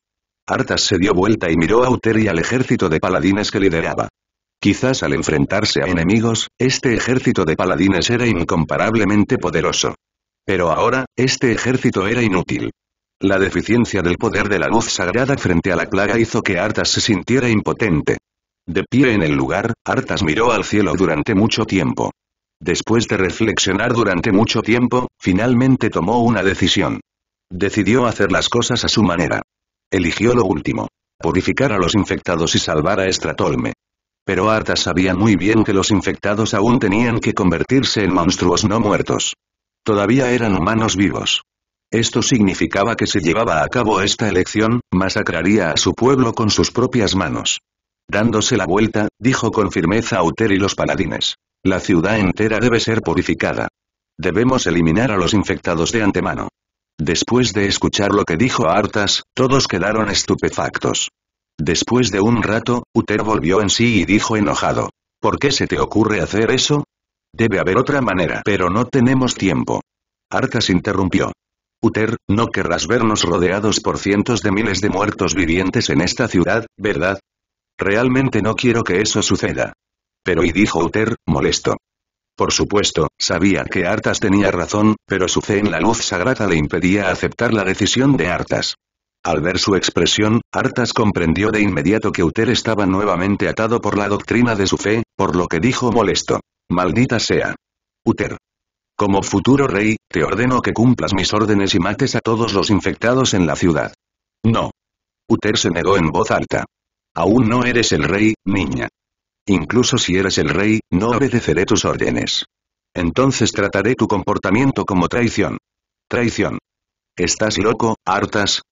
Artas se dio vuelta y miró a Uther y al ejército de paladines que lideraba. Quizás al enfrentarse a enemigos, este ejército de paladines era incomparablemente poderoso. Pero ahora, este ejército era inútil. La deficiencia del poder de la luz sagrada frente a la plaga hizo que Artas se sintiera impotente. De pie en el lugar, Artas miró al cielo durante mucho tiempo. Después de reflexionar durante mucho tiempo, finalmente tomó una decisión. Decidió hacer las cosas a su manera. Eligió lo último. Purificar a los infectados y salvar a Estratolme. Pero Artas sabía muy bien que los infectados aún tenían que convertirse en monstruos no muertos. Todavía eran humanos vivos. Esto significaba que si llevaba a cabo esta elección, masacraría a su pueblo con sus propias manos. Dándose la vuelta, dijo con firmeza Uther y los paladines. La ciudad entera debe ser purificada. Debemos eliminar a los infectados de antemano. Después de escuchar lo que dijo Artas, todos quedaron estupefactos. Después de un rato, Uter volvió en sí y dijo enojado. ¿Por qué se te ocurre hacer eso? Debe haber otra manera. Pero no tenemos tiempo. Artas interrumpió. Uter, no querrás vernos rodeados por cientos de miles de muertos vivientes en esta ciudad, ¿verdad? Realmente no quiero que eso suceda. Pero y dijo Uther, molesto. Por supuesto, sabía que Artas tenía razón, pero su fe en la luz sagrada le impedía aceptar la decisión de Artas. Al ver su expresión, Artas comprendió de inmediato que Uther estaba nuevamente atado por la doctrina de su fe, por lo que dijo molesto. Maldita sea. Uther. Como futuro rey, te ordeno que cumplas mis órdenes y mates a todos los infectados en la ciudad. No. Uther se negó en voz alta. Aún no eres el rey, niña. Incluso si eres el rey, no obedeceré tus órdenes. Entonces trataré tu comportamiento como traición. Traición. ¿Estás loco, Artas?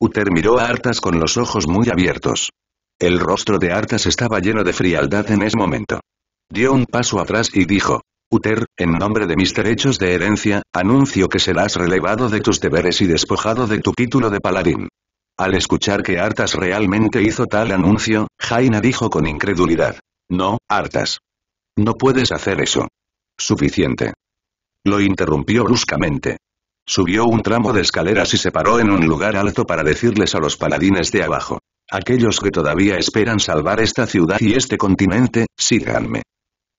Uter miró a Artas con los ojos muy abiertos. El rostro de Artas estaba lleno de frialdad en ese momento. Dio un paso atrás y dijo, Uter, en nombre de mis derechos de herencia, anuncio que serás relevado de tus deberes y despojado de tu título de paladín. Al escuchar que Artas realmente hizo tal anuncio, Jaina dijo con incredulidad. No, Artas. No puedes hacer eso. Suficiente. Lo interrumpió bruscamente. Subió un tramo de escaleras y se paró en un lugar alto para decirles a los paladines de abajo. Aquellos que todavía esperan salvar esta ciudad y este continente, síganme.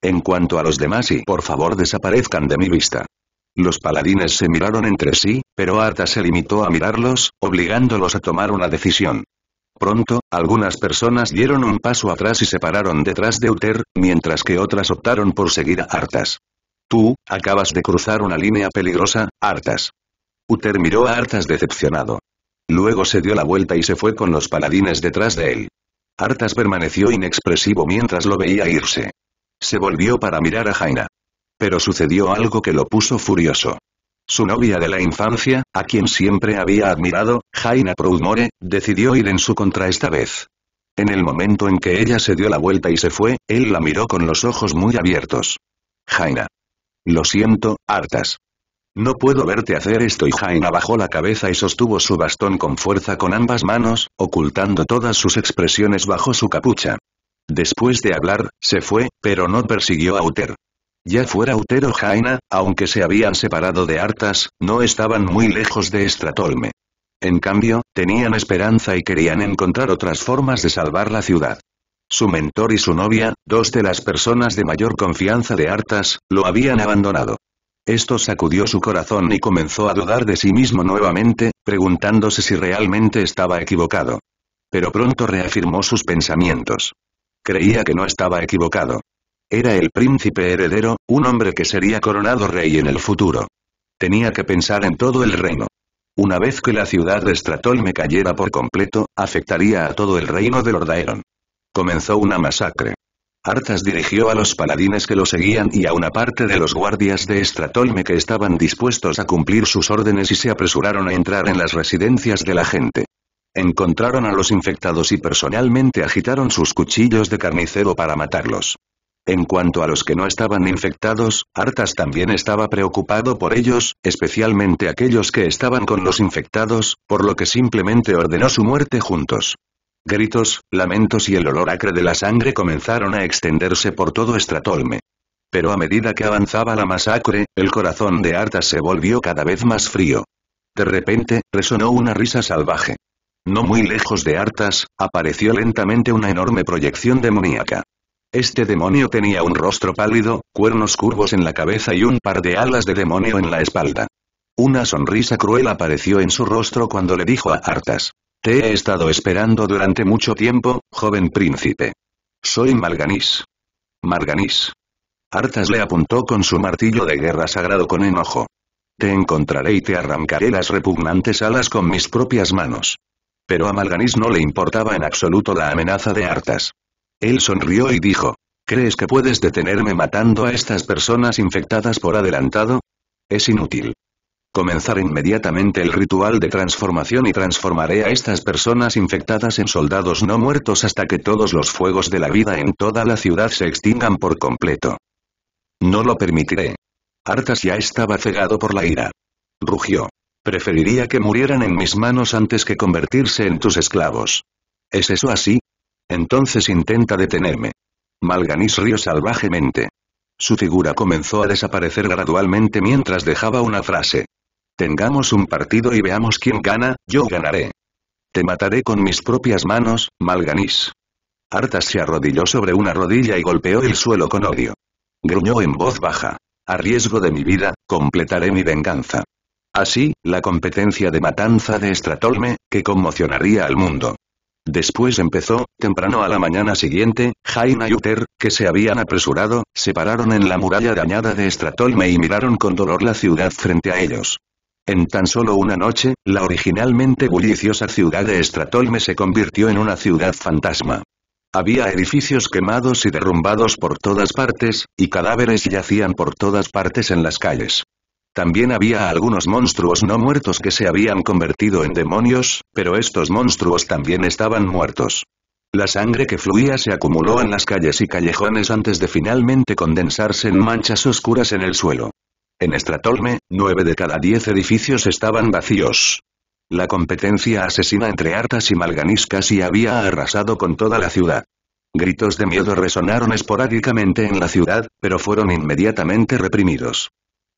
En cuanto a los demás y por favor desaparezcan de mi vista. Los paladines se miraron entre sí, pero Arta se limitó a mirarlos, obligándolos a tomar una decisión. Pronto, algunas personas dieron un paso atrás y se pararon detrás de Uther, mientras que otras optaron por seguir a Artas. Tú, acabas de cruzar una línea peligrosa, Artas. Uther miró a Artas decepcionado. Luego se dio la vuelta y se fue con los paladines detrás de él. Artas permaneció inexpresivo mientras lo veía irse. Se volvió para mirar a Jaina. Pero sucedió algo que lo puso furioso. Su novia de la infancia, a quien siempre había admirado, Jaina Proudmore, decidió ir en su contra esta vez. En el momento en que ella se dio la vuelta y se fue, él la miró con los ojos muy abiertos. Jaina. Lo siento, hartas. No puedo verte hacer esto y Jaina bajó la cabeza y sostuvo su bastón con fuerza con ambas manos, ocultando todas sus expresiones bajo su capucha. Después de hablar, se fue, pero no persiguió a Uther. Ya fuera Utero Jaina, aunque se habían separado de Artas, no estaban muy lejos de Estratolme. En cambio, tenían esperanza y querían encontrar otras formas de salvar la ciudad. Su mentor y su novia, dos de las personas de mayor confianza de Artas, lo habían abandonado. Esto sacudió su corazón y comenzó a dudar de sí mismo nuevamente, preguntándose si realmente estaba equivocado. Pero pronto reafirmó sus pensamientos. Creía que no estaba equivocado. Era el príncipe heredero, un hombre que sería coronado rey en el futuro. Tenía que pensar en todo el reino. Una vez que la ciudad de Stratolme cayera por completo, afectaría a todo el reino de Lordaeron. Comenzó una masacre. Arthas dirigió a los paladines que lo seguían y a una parte de los guardias de Stratolme que estaban dispuestos a cumplir sus órdenes y se apresuraron a entrar en las residencias de la gente. Encontraron a los infectados y personalmente agitaron sus cuchillos de carnicero para matarlos. En cuanto a los que no estaban infectados, Artas también estaba preocupado por ellos, especialmente aquellos que estaban con los infectados, por lo que simplemente ordenó su muerte juntos. Gritos, lamentos y el olor acre de la sangre comenzaron a extenderse por todo Estratolme. Pero a medida que avanzaba la masacre, el corazón de Artas se volvió cada vez más frío. De repente, resonó una risa salvaje. No muy lejos de Artas, apareció lentamente una enorme proyección demoníaca. Este demonio tenía un rostro pálido, cuernos curvos en la cabeza y un par de alas de demonio en la espalda. Una sonrisa cruel apareció en su rostro cuando le dijo a Artas. Te he estado esperando durante mucho tiempo, joven príncipe. Soy Malganís. Marganis. Artas le apuntó con su martillo de guerra sagrado con enojo. Te encontraré y te arrancaré las repugnantes alas con mis propias manos. Pero a Malganís no le importaba en absoluto la amenaza de Artas. Él sonrió y dijo. ¿Crees que puedes detenerme matando a estas personas infectadas por adelantado? Es inútil. Comenzar inmediatamente el ritual de transformación y transformaré a estas personas infectadas en soldados no muertos hasta que todos los fuegos de la vida en toda la ciudad se extingan por completo. No lo permitiré. Artas ya estaba cegado por la ira. Rugió. Preferiría que murieran en mis manos antes que convertirse en tus esclavos. ¿Es eso así? Entonces intenta detenerme. Malganis rió salvajemente. Su figura comenzó a desaparecer gradualmente mientras dejaba una frase. Tengamos un partido y veamos quién gana, yo ganaré. Te mataré con mis propias manos, Malganis. Artas se arrodilló sobre una rodilla y golpeó el suelo con odio. Gruñó en voz baja. A riesgo de mi vida, completaré mi venganza. Así, la competencia de matanza de Stratolme, que conmocionaría al mundo. Después empezó, temprano a la mañana siguiente, Jaina y Uther, que se habían apresurado, se pararon en la muralla dañada de Estratolme y miraron con dolor la ciudad frente a ellos. En tan solo una noche, la originalmente bulliciosa ciudad de Estratolme se convirtió en una ciudad fantasma. Había edificios quemados y derrumbados por todas partes, y cadáveres yacían por todas partes en las calles. También había algunos monstruos no muertos que se habían convertido en demonios, pero estos monstruos también estaban muertos. La sangre que fluía se acumuló en las calles y callejones antes de finalmente condensarse en manchas oscuras en el suelo. En Estratolme, nueve de cada diez edificios estaban vacíos. La competencia asesina entre hartas y malganiscas casi había arrasado con toda la ciudad. Gritos de miedo resonaron esporádicamente en la ciudad, pero fueron inmediatamente reprimidos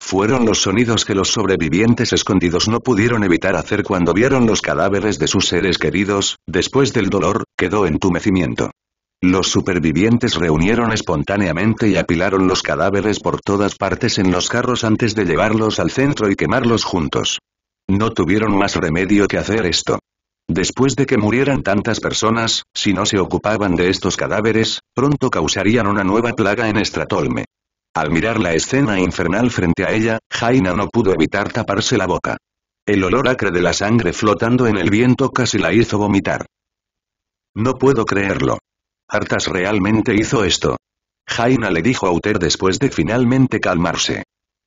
fueron los sonidos que los sobrevivientes escondidos no pudieron evitar hacer cuando vieron los cadáveres de sus seres queridos, después del dolor, quedó entumecimiento. Los supervivientes reunieron espontáneamente y apilaron los cadáveres por todas partes en los carros antes de llevarlos al centro y quemarlos juntos. No tuvieron más remedio que hacer esto. Después de que murieran tantas personas, si no se ocupaban de estos cadáveres, pronto causarían una nueva plaga en Estratolme. Al mirar la escena infernal frente a ella, Jaina no pudo evitar taparse la boca. El olor acre de la sangre flotando en el viento casi la hizo vomitar. No puedo creerlo. Hartas realmente hizo esto. Jaina le dijo a Uther después de finalmente calmarse.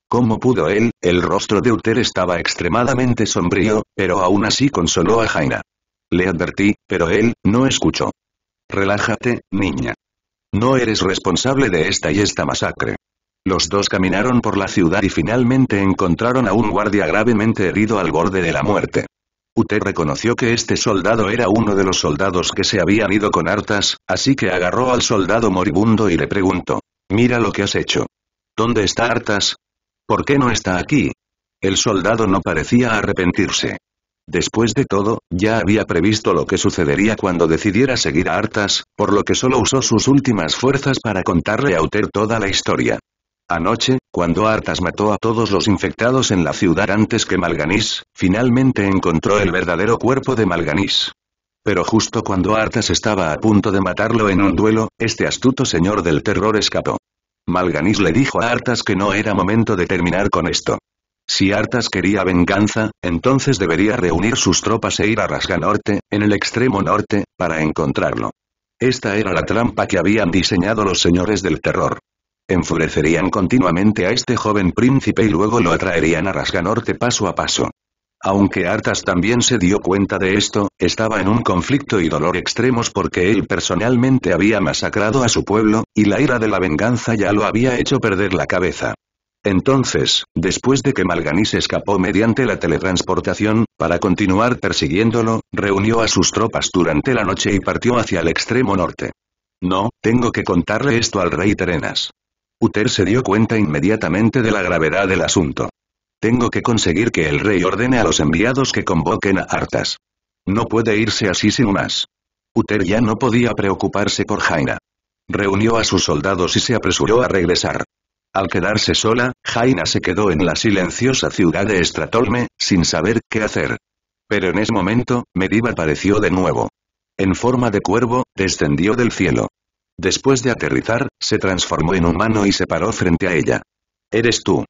¿Cómo pudo él? El rostro de Uther estaba extremadamente sombrío, pero aún así consoló a Jaina. Le advertí, pero él, no escuchó. Relájate, niña. No eres responsable de esta y esta masacre. Los dos caminaron por la ciudad y finalmente encontraron a un guardia gravemente herido al borde de la muerte. Uter reconoció que este soldado era uno de los soldados que se habían ido con hartas, así que agarró al soldado moribundo y le preguntó. Mira lo que has hecho. ¿Dónde está hartas? ¿Por qué no está aquí? El soldado no parecía arrepentirse. Después de todo, ya había previsto lo que sucedería cuando decidiera seguir a Artas, por lo que solo usó sus últimas fuerzas para contarle a Uter toda la historia. Anoche, cuando Artas mató a todos los infectados en la ciudad antes que Malganís, finalmente encontró el verdadero cuerpo de Malganís. Pero justo cuando Artas estaba a punto de matarlo en un duelo, este astuto señor del terror escapó. Malganís le dijo a Artas que no era momento de terminar con esto. Si Artas quería venganza, entonces debería reunir sus tropas e ir a Rasga Norte, en el extremo norte, para encontrarlo. Esta era la trampa que habían diseñado los señores del terror. Enfurecerían continuamente a este joven príncipe y luego lo atraerían a Rasganorte paso a paso. Aunque Artas también se dio cuenta de esto, estaba en un conflicto y dolor extremos porque él personalmente había masacrado a su pueblo, y la ira de la venganza ya lo había hecho perder la cabeza. Entonces, después de que Malganis escapó mediante la teletransportación, para continuar persiguiéndolo, reunió a sus tropas durante la noche y partió hacia el extremo norte. No, tengo que contarle esto al rey Terenas. Uther se dio cuenta inmediatamente de la gravedad del asunto. Tengo que conseguir que el rey ordene a los enviados que convoquen a Artas. No puede irse así sin más. Uther ya no podía preocuparse por Jaina. Reunió a sus soldados y se apresuró a regresar. Al quedarse sola, Jaina se quedó en la silenciosa ciudad de Estratolme, sin saber qué hacer. Pero en ese momento, Medivh apareció de nuevo. En forma de cuervo, descendió del cielo. Después de aterrizar, se transformó en humano y se paró frente a ella. Eres tú.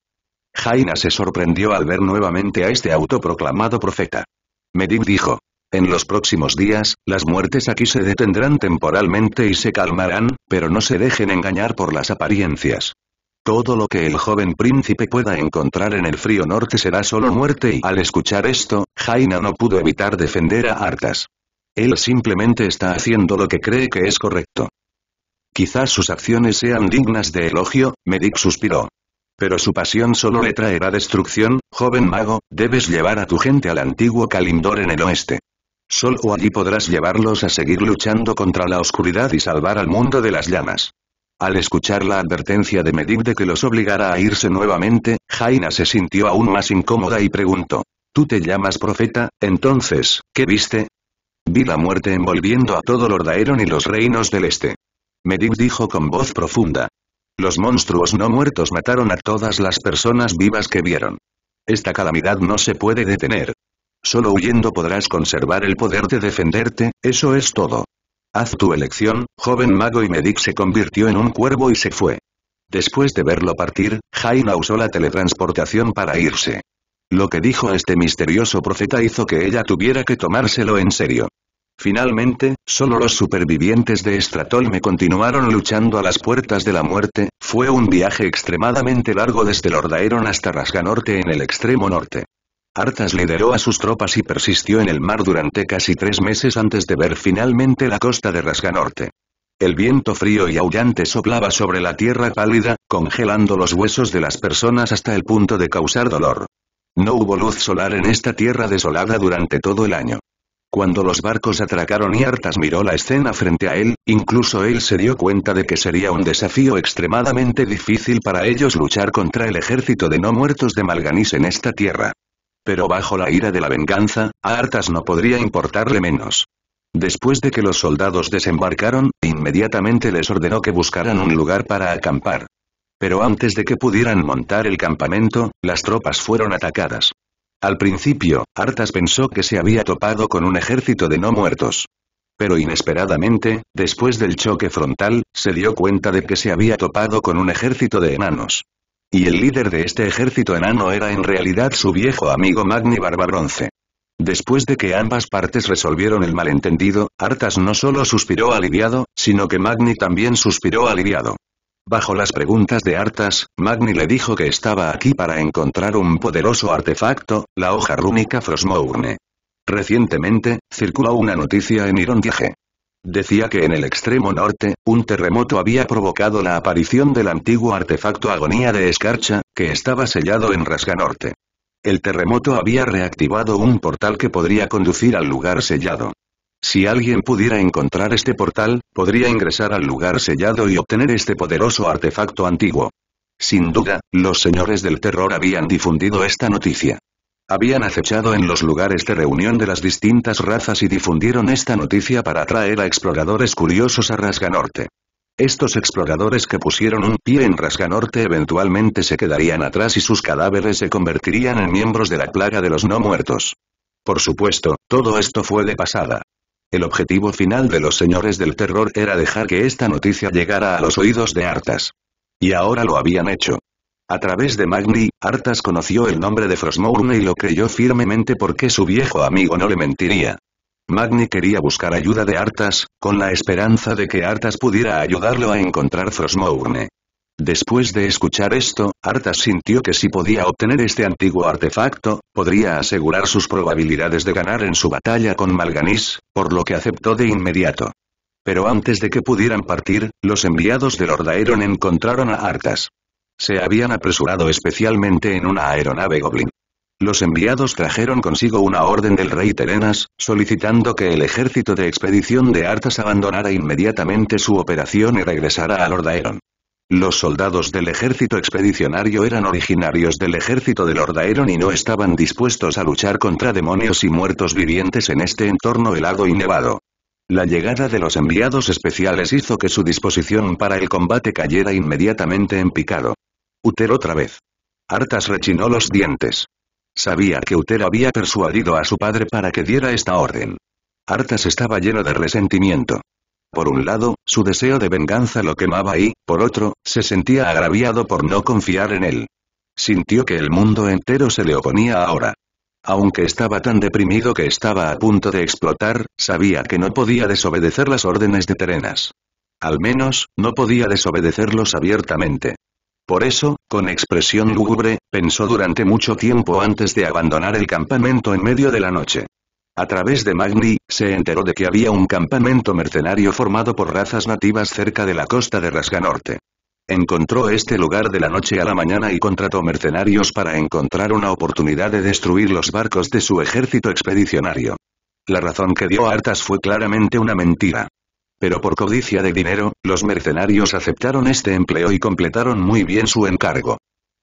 Jaina se sorprendió al ver nuevamente a este autoproclamado profeta. Mediv dijo. En los próximos días, las muertes aquí se detendrán temporalmente y se calmarán, pero no se dejen engañar por las apariencias. Todo lo que el joven príncipe pueda encontrar en el frío norte será solo muerte y al escuchar esto, Jaina no pudo evitar defender a Artas. Él simplemente está haciendo lo que cree que es correcto. Quizás sus acciones sean dignas de elogio, Medic suspiró. Pero su pasión solo le traerá destrucción, joven mago, debes llevar a tu gente al antiguo Kalimdor en el oeste. Solo allí podrás llevarlos a seguir luchando contra la oscuridad y salvar al mundo de las llamas. Al escuchar la advertencia de Medic de que los obligara a irse nuevamente, Jaina se sintió aún más incómoda y preguntó. ¿Tú te llamas profeta, entonces, qué viste? Vi la muerte envolviendo a todo Lordaeron y los reinos del este. Medivh dijo con voz profunda. Los monstruos no muertos mataron a todas las personas vivas que vieron. Esta calamidad no se puede detener. Solo huyendo podrás conservar el poder de defenderte, eso es todo. Haz tu elección, joven mago y Medic se convirtió en un cuervo y se fue. Después de verlo partir, Jaina usó la teletransportación para irse. Lo que dijo este misterioso profeta hizo que ella tuviera que tomárselo en serio. Finalmente, solo los supervivientes de Estratolme continuaron luchando a las puertas de la muerte, fue un viaje extremadamente largo desde Lordaeron hasta Rasganorte en el extremo norte. Artas lideró a sus tropas y persistió en el mar durante casi tres meses antes de ver finalmente la costa de Rasganorte. El viento frío y aullante soplaba sobre la tierra pálida, congelando los huesos de las personas hasta el punto de causar dolor. No hubo luz solar en esta tierra desolada durante todo el año. Cuando los barcos atracaron y Artas miró la escena frente a él, incluso él se dio cuenta de que sería un desafío extremadamente difícil para ellos luchar contra el ejército de no muertos de Malganis en esta tierra. Pero bajo la ira de la venganza, a Artas no podría importarle menos. Después de que los soldados desembarcaron, inmediatamente les ordenó que buscaran un lugar para acampar. Pero antes de que pudieran montar el campamento, las tropas fueron atacadas. Al principio, Artas pensó que se había topado con un ejército de no muertos. Pero inesperadamente, después del choque frontal, se dio cuenta de que se había topado con un ejército de enanos. Y el líder de este ejército enano era en realidad su viejo amigo Magni Barba Bronce. Después de que ambas partes resolvieron el malentendido, Artas no solo suspiró aliviado, sino que Magni también suspiró aliviado. Bajo las preguntas de Artas, Magni le dijo que estaba aquí para encontrar un poderoso artefacto, la hoja rúnica Frosmourne. Recientemente, circuló una noticia en Iron Decía que en el extremo norte, un terremoto había provocado la aparición del antiguo artefacto Agonía de Escarcha, que estaba sellado en Rasganorte. El terremoto había reactivado un portal que podría conducir al lugar sellado. Si alguien pudiera encontrar este portal, podría ingresar al lugar sellado y obtener este poderoso artefacto antiguo. Sin duda, los señores del terror habían difundido esta noticia. Habían acechado en los lugares de reunión de las distintas razas y difundieron esta noticia para atraer a exploradores curiosos a Rasganorte. Estos exploradores que pusieron un pie en Rasganorte eventualmente se quedarían atrás y sus cadáveres se convertirían en miembros de la plaga de los no muertos. Por supuesto, todo esto fue de pasada. El objetivo final de los señores del terror era dejar que esta noticia llegara a los oídos de Artas. Y ahora lo habían hecho. A través de Magni, Artas conoció el nombre de Frosmourne y lo creyó firmemente porque su viejo amigo no le mentiría. Magni quería buscar ayuda de Artas, con la esperanza de que Artas pudiera ayudarlo a encontrar Frosmourne. Después de escuchar esto, Artas sintió que si podía obtener este antiguo artefacto, podría asegurar sus probabilidades de ganar en su batalla con Malganis, por lo que aceptó de inmediato. Pero antes de que pudieran partir, los enviados del Lordaeron encontraron a Artas. Se habían apresurado especialmente en una aeronave Goblin. Los enviados trajeron consigo una orden del rey Terenas, solicitando que el ejército de expedición de Artas abandonara inmediatamente su operación y regresara al Lordaeron. Los soldados del ejército expedicionario eran originarios del ejército del Ordaeron y no estaban dispuestos a luchar contra demonios y muertos vivientes en este entorno helado y nevado. La llegada de los enviados especiales hizo que su disposición para el combate cayera inmediatamente en picado. Uter otra vez. Artas rechinó los dientes. Sabía que Uter había persuadido a su padre para que diera esta orden. Artas estaba lleno de resentimiento. Por un lado, su deseo de venganza lo quemaba y, por otro, se sentía agraviado por no confiar en él. Sintió que el mundo entero se le oponía ahora. Aunque estaba tan deprimido que estaba a punto de explotar, sabía que no podía desobedecer las órdenes de Terenas. Al menos, no podía desobedecerlos abiertamente. Por eso, con expresión lúgubre, pensó durante mucho tiempo antes de abandonar el campamento en medio de la noche. A través de Magni, se enteró de que había un campamento mercenario formado por razas nativas cerca de la costa de Rasga Norte. Encontró este lugar de la noche a la mañana y contrató mercenarios para encontrar una oportunidad de destruir los barcos de su ejército expedicionario. La razón que dio Artas fue claramente una mentira. Pero por codicia de dinero, los mercenarios aceptaron este empleo y completaron muy bien su encargo.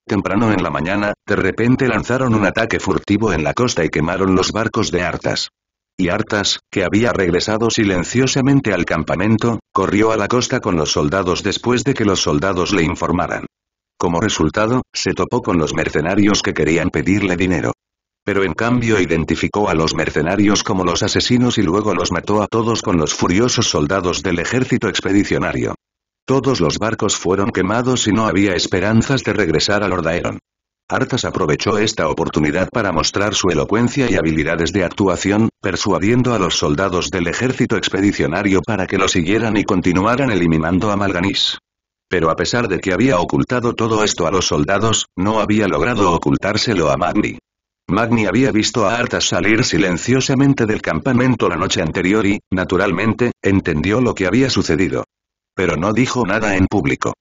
Temprano en la mañana, de repente lanzaron un ataque furtivo en la costa y quemaron los barcos de Artas. Y Artas, que había regresado silenciosamente al campamento, corrió a la costa con los soldados después de que los soldados le informaran. Como resultado, se topó con los mercenarios que querían pedirle dinero. Pero en cambio identificó a los mercenarios como los asesinos y luego los mató a todos con los furiosos soldados del ejército expedicionario. Todos los barcos fueron quemados y no había esperanzas de regresar a Ordaeron. Artas aprovechó esta oportunidad para mostrar su elocuencia y habilidades de actuación, persuadiendo a los soldados del ejército expedicionario para que lo siguieran y continuaran eliminando a Malganis. Pero a pesar de que había ocultado todo esto a los soldados, no había logrado ocultárselo a Magni. Magni había visto a Artas salir silenciosamente del campamento la noche anterior y, naturalmente, entendió lo que había sucedido. Pero no dijo nada en público.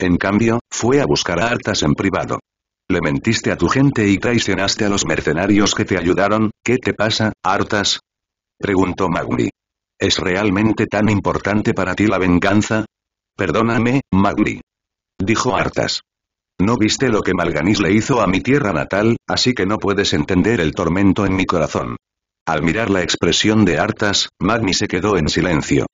En cambio, fue a buscar a Artas en privado. Le mentiste a tu gente y traicionaste a los mercenarios que te ayudaron, ¿qué te pasa, Artas? Preguntó Magni. ¿Es realmente tan importante para ti la venganza? Perdóname, Magni. Dijo Artas. No viste lo que Malganis le hizo a mi tierra natal, así que no puedes entender el tormento en mi corazón. Al mirar la expresión de Artas, Magni se quedó en silencio.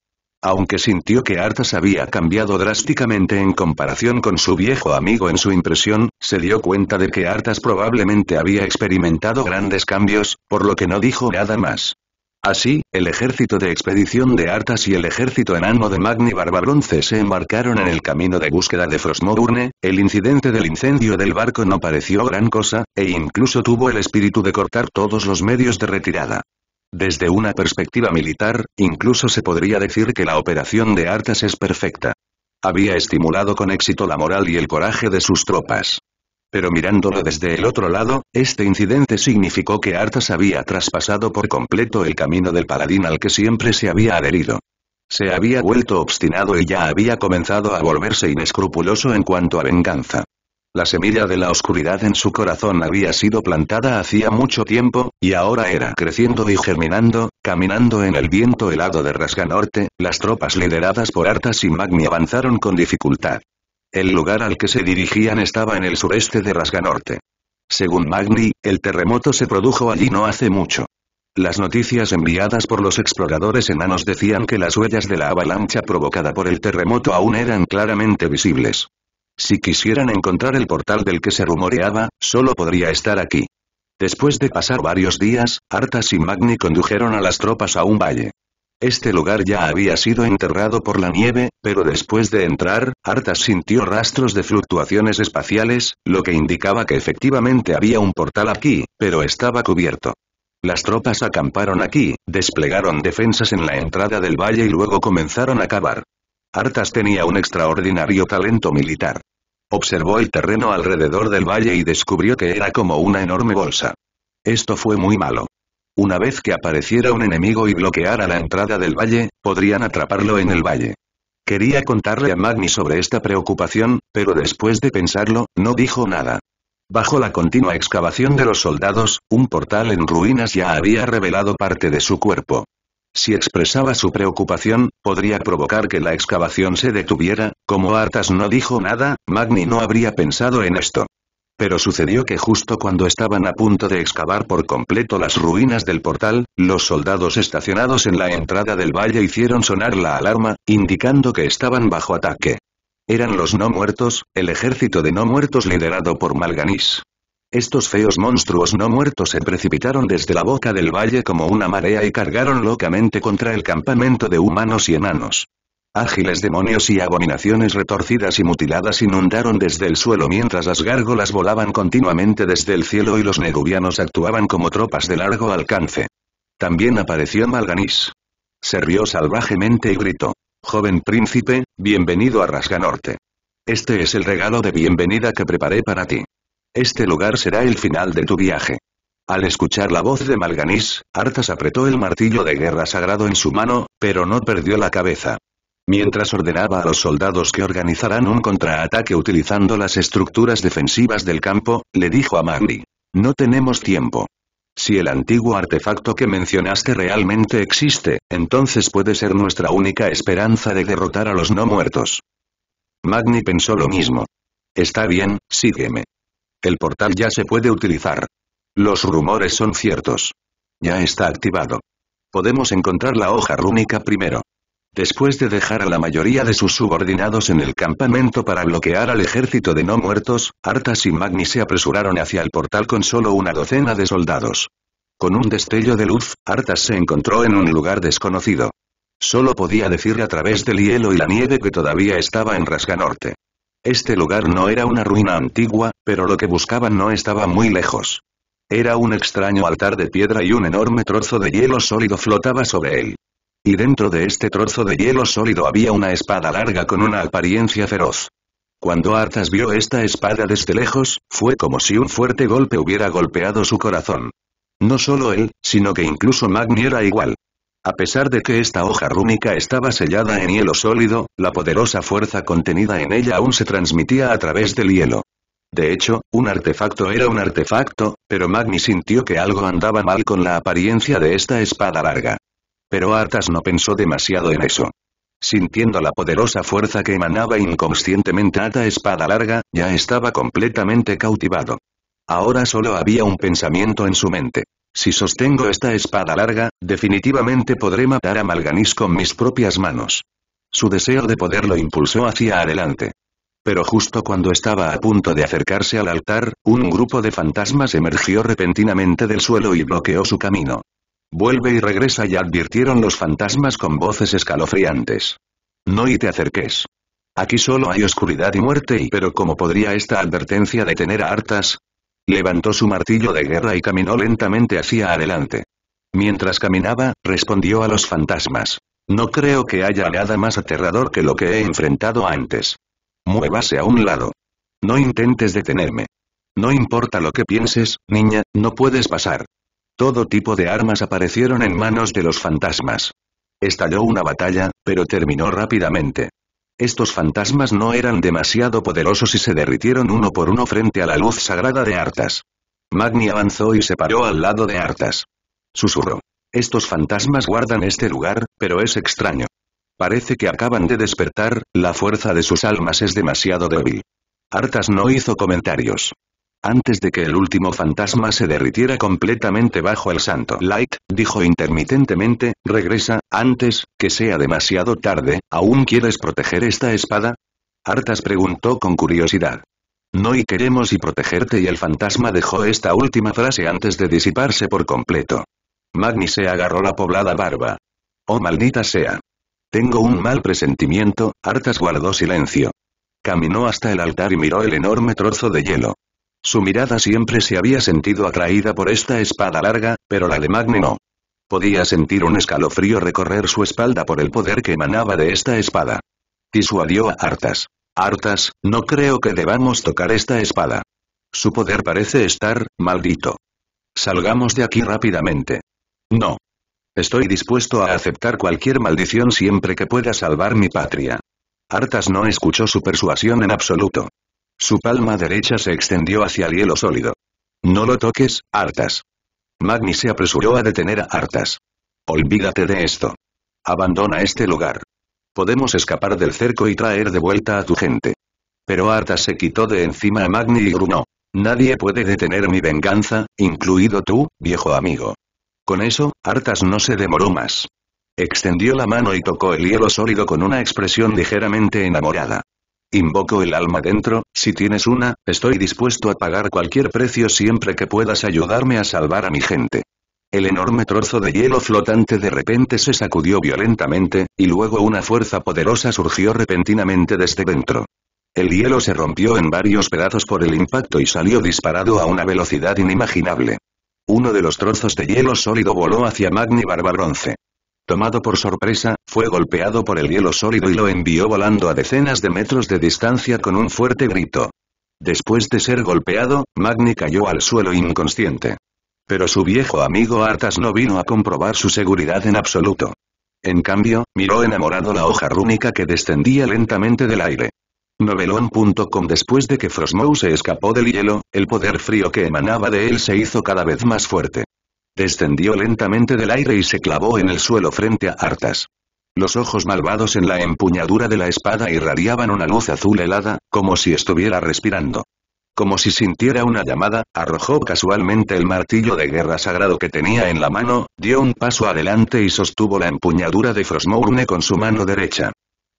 Aunque sintió que Artas había cambiado drásticamente en comparación con su viejo amigo en su impresión, se dio cuenta de que Artas probablemente había experimentado grandes cambios, por lo que no dijo nada más. Así, el ejército de expedición de Artas y el ejército enano de Magni Barbabronce se embarcaron en el camino de búsqueda de Frostmourne, el incidente del incendio del barco no pareció gran cosa, e incluso tuvo el espíritu de cortar todos los medios de retirada. Desde una perspectiva militar, incluso se podría decir que la operación de Artas es perfecta. Había estimulado con éxito la moral y el coraje de sus tropas. Pero mirándolo desde el otro lado, este incidente significó que Artas había traspasado por completo el camino del paladín al que siempre se había adherido. Se había vuelto obstinado y ya había comenzado a volverse inescrupuloso en cuanto a venganza. La semilla de la oscuridad en su corazón había sido plantada hacía mucho tiempo, y ahora era creciendo y germinando, caminando en el viento helado de Rasganorte, las tropas lideradas por Artas y Magni avanzaron con dificultad. El lugar al que se dirigían estaba en el sureste de Rasganorte. Según Magni, el terremoto se produjo allí no hace mucho. Las noticias enviadas por los exploradores enanos decían que las huellas de la avalancha provocada por el terremoto aún eran claramente visibles. Si quisieran encontrar el portal del que se rumoreaba, solo podría estar aquí. Después de pasar varios días, Artas y Magni condujeron a las tropas a un valle. Este lugar ya había sido enterrado por la nieve, pero después de entrar, Artas sintió rastros de fluctuaciones espaciales, lo que indicaba que efectivamente había un portal aquí, pero estaba cubierto. Las tropas acamparon aquí, desplegaron defensas en la entrada del valle y luego comenzaron a cavar. Artas tenía un extraordinario talento militar. Observó el terreno alrededor del valle y descubrió que era como una enorme bolsa. Esto fue muy malo. Una vez que apareciera un enemigo y bloqueara la entrada del valle, podrían atraparlo en el valle. Quería contarle a Magni sobre esta preocupación, pero después de pensarlo, no dijo nada. Bajo la continua excavación de los soldados, un portal en ruinas ya había revelado parte de su cuerpo. Si expresaba su preocupación, podría provocar que la excavación se detuviera, como Artas no dijo nada, Magni no habría pensado en esto. Pero sucedió que justo cuando estaban a punto de excavar por completo las ruinas del portal, los soldados estacionados en la entrada del valle hicieron sonar la alarma, indicando que estaban bajo ataque. Eran los no muertos, el ejército de no muertos liderado por Malganis. Estos feos monstruos no muertos se precipitaron desde la boca del valle como una marea y cargaron locamente contra el campamento de humanos y enanos. Ágiles demonios y abominaciones retorcidas y mutiladas inundaron desde el suelo mientras las gárgolas volaban continuamente desde el cielo y los neguvianos actuaban como tropas de largo alcance. También apareció Malganís. Se rió salvajemente y gritó. Joven príncipe, bienvenido a Rasganorte. Este es el regalo de bienvenida que preparé para ti. Este lugar será el final de tu viaje. Al escuchar la voz de Malganis, Artas apretó el martillo de guerra sagrado en su mano, pero no perdió la cabeza. Mientras ordenaba a los soldados que organizaran un contraataque utilizando las estructuras defensivas del campo, le dijo a Magni. No tenemos tiempo. Si el antiguo artefacto que mencionaste realmente existe, entonces puede ser nuestra única esperanza de derrotar a los no muertos. Magni pensó lo mismo. Está bien, sígueme. El portal ya se puede utilizar. Los rumores son ciertos. Ya está activado. Podemos encontrar la hoja rúnica primero. Después de dejar a la mayoría de sus subordinados en el campamento para bloquear al ejército de no muertos, Artas y Magni se apresuraron hacia el portal con solo una docena de soldados. Con un destello de luz, Artas se encontró en un lugar desconocido. Solo podía decir a través del hielo y la nieve que todavía estaba en Rasganorte. Este lugar no era una ruina antigua, pero lo que buscaban no estaba muy lejos. Era un extraño altar de piedra y un enorme trozo de hielo sólido flotaba sobre él. Y dentro de este trozo de hielo sólido había una espada larga con una apariencia feroz. Cuando Arthas vio esta espada desde lejos, fue como si un fuerte golpe hubiera golpeado su corazón. No solo él, sino que incluso Magni era igual. A pesar de que esta hoja rúnica estaba sellada en hielo sólido, la poderosa fuerza contenida en ella aún se transmitía a través del hielo. De hecho, un artefacto era un artefacto, pero Magni sintió que algo andaba mal con la apariencia de esta espada larga. Pero Artas no pensó demasiado en eso. Sintiendo la poderosa fuerza que emanaba inconscientemente la Espada Larga, ya estaba completamente cautivado. Ahora solo había un pensamiento en su mente. Si sostengo esta espada larga, definitivamente podré matar a Malganis con mis propias manos. Su deseo de poder lo impulsó hacia adelante. Pero justo cuando estaba a punto de acercarse al altar, un grupo de fantasmas emergió repentinamente del suelo y bloqueó su camino. Vuelve y regresa y advirtieron los fantasmas con voces escalofriantes. No y te acerques. Aquí solo hay oscuridad y muerte y pero ¿cómo podría esta advertencia detener a hartas? Levantó su martillo de guerra y caminó lentamente hacia adelante. Mientras caminaba, respondió a los fantasmas. No creo que haya nada más aterrador que lo que he enfrentado antes. Muévase a un lado. No intentes detenerme. No importa lo que pienses, niña, no puedes pasar. Todo tipo de armas aparecieron en manos de los fantasmas. Estalló una batalla, pero terminó rápidamente. Estos fantasmas no eran demasiado poderosos y se derritieron uno por uno frente a la luz sagrada de Artas. Magni avanzó y se paró al lado de Artas. Susurró. Estos fantasmas guardan este lugar, pero es extraño. Parece que acaban de despertar, la fuerza de sus almas es demasiado débil. Artas no hizo comentarios. Antes de que el último fantasma se derritiera completamente bajo el santo Light, dijo intermitentemente, regresa, antes, que sea demasiado tarde, ¿aún quieres proteger esta espada? Artas preguntó con curiosidad. No y queremos y protegerte y el fantasma dejó esta última frase antes de disiparse por completo. Magni se agarró la poblada barba. Oh maldita sea. Tengo un mal presentimiento, Artas guardó silencio. Caminó hasta el altar y miró el enorme trozo de hielo. Su mirada siempre se había sentido atraída por esta espada larga, pero la de Magne no. Podía sentir un escalofrío recorrer su espalda por el poder que emanaba de esta espada. Disuadió a Artas. Artas, no creo que debamos tocar esta espada. Su poder parece estar, maldito. Salgamos de aquí rápidamente. No. Estoy dispuesto a aceptar cualquier maldición siempre que pueda salvar mi patria. Artas no escuchó su persuasión en absoluto. Su palma derecha se extendió hacia el hielo sólido. No lo toques, Artas. Magni se apresuró a detener a Artas. Olvídate de esto. Abandona este lugar. Podemos escapar del cerco y traer de vuelta a tu gente. Pero Artas se quitó de encima a Magni y gruñó. Nadie puede detener mi venganza, incluido tú, viejo amigo. Con eso, Artas no se demoró más. Extendió la mano y tocó el hielo sólido con una expresión ligeramente enamorada. Invoco el alma dentro, si tienes una, estoy dispuesto a pagar cualquier precio siempre que puedas ayudarme a salvar a mi gente. El enorme trozo de hielo flotante de repente se sacudió violentamente, y luego una fuerza poderosa surgió repentinamente desde dentro. El hielo se rompió en varios pedazos por el impacto y salió disparado a una velocidad inimaginable. Uno de los trozos de hielo sólido voló hacia Magni Barba Bronce. Tomado por sorpresa, fue golpeado por el hielo sólido y lo envió volando a decenas de metros de distancia con un fuerte grito. Después de ser golpeado, Magni cayó al suelo inconsciente. Pero su viejo amigo Artas no vino a comprobar su seguridad en absoluto. En cambio, miró enamorado la hoja rúnica que descendía lentamente del aire. Novelón.com Después de que Frosmou se escapó del hielo, el poder frío que emanaba de él se hizo cada vez más fuerte. Descendió lentamente del aire y se clavó en el suelo frente a Artas. Los ojos malvados en la empuñadura de la espada irradiaban una luz azul helada, como si estuviera respirando. Como si sintiera una llamada, arrojó casualmente el martillo de guerra sagrado que tenía en la mano, dio un paso adelante y sostuvo la empuñadura de Frosmourne con su mano derecha.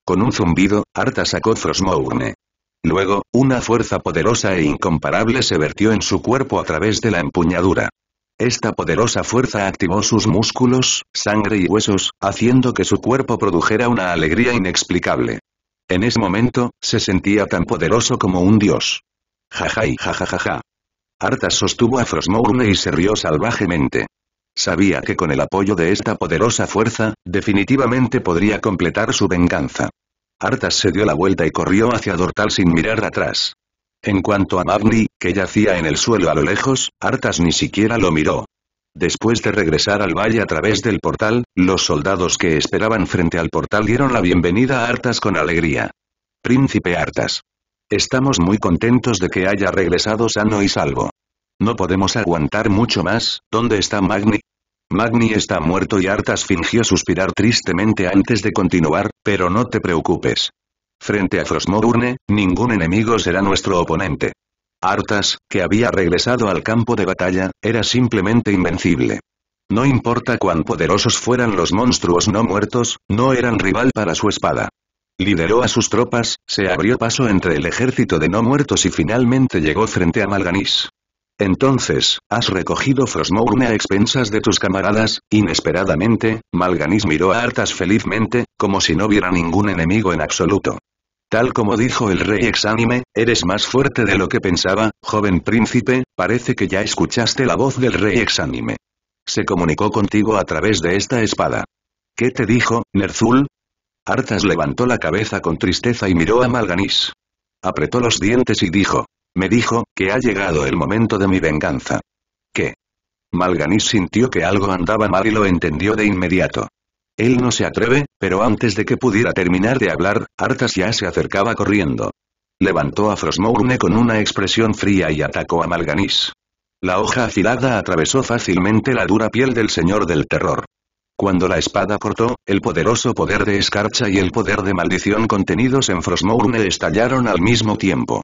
Con un zumbido, Arta sacó Frosmourne. Luego, una fuerza poderosa e incomparable se vertió en su cuerpo a través de la empuñadura. Esta poderosa fuerza activó sus músculos, sangre y huesos, haciendo que su cuerpo produjera una alegría inexplicable. En ese momento, se sentía tan poderoso como un dios. Jajay jajajaja. Artas sostuvo a Frostmourne y se rió salvajemente. Sabía que con el apoyo de esta poderosa fuerza, definitivamente podría completar su venganza. Artas se dio la vuelta y corrió hacia Dortal sin mirar atrás. En cuanto a Magni, que yacía en el suelo a lo lejos, Artas ni siquiera lo miró. Después de regresar al valle a través del portal, los soldados que esperaban frente al portal dieron la bienvenida a Artas con alegría. Príncipe Artas. Estamos muy contentos de que haya regresado sano y salvo. No podemos aguantar mucho más, ¿dónde está Magni? Magni está muerto y Artas fingió suspirar tristemente antes de continuar, pero no te preocupes. Frente a Frostmourne, ningún enemigo será nuestro oponente. Artas, que había regresado al campo de batalla, era simplemente invencible. No importa cuán poderosos fueran los monstruos no muertos, no eran rival para su espada. Lideró a sus tropas, se abrió paso entre el ejército de no muertos y finalmente llegó frente a Malganis. Entonces, has recogido Frostmourne a expensas de tus camaradas, inesperadamente, Malganis miró a Artas felizmente, como si no viera ningún enemigo en absoluto. Tal como dijo el rey exánime, eres más fuerte de lo que pensaba, joven príncipe, parece que ya escuchaste la voz del rey exánime. Se comunicó contigo a través de esta espada. ¿Qué te dijo, Nerzul? Arthas levantó la cabeza con tristeza y miró a Malganis. Apretó los dientes y dijo. Me dijo, que ha llegado el momento de mi venganza. ¿Qué? Malganis sintió que algo andaba mal y lo entendió de inmediato. Él no se atreve, pero antes de que pudiera terminar de hablar, Artas ya se acercaba corriendo. Levantó a Frosmourne con una expresión fría y atacó a Malganis. La hoja afilada atravesó fácilmente la dura piel del Señor del Terror. Cuando la espada cortó, el poderoso poder de escarcha y el poder de maldición contenidos en Frosmourne estallaron al mismo tiempo.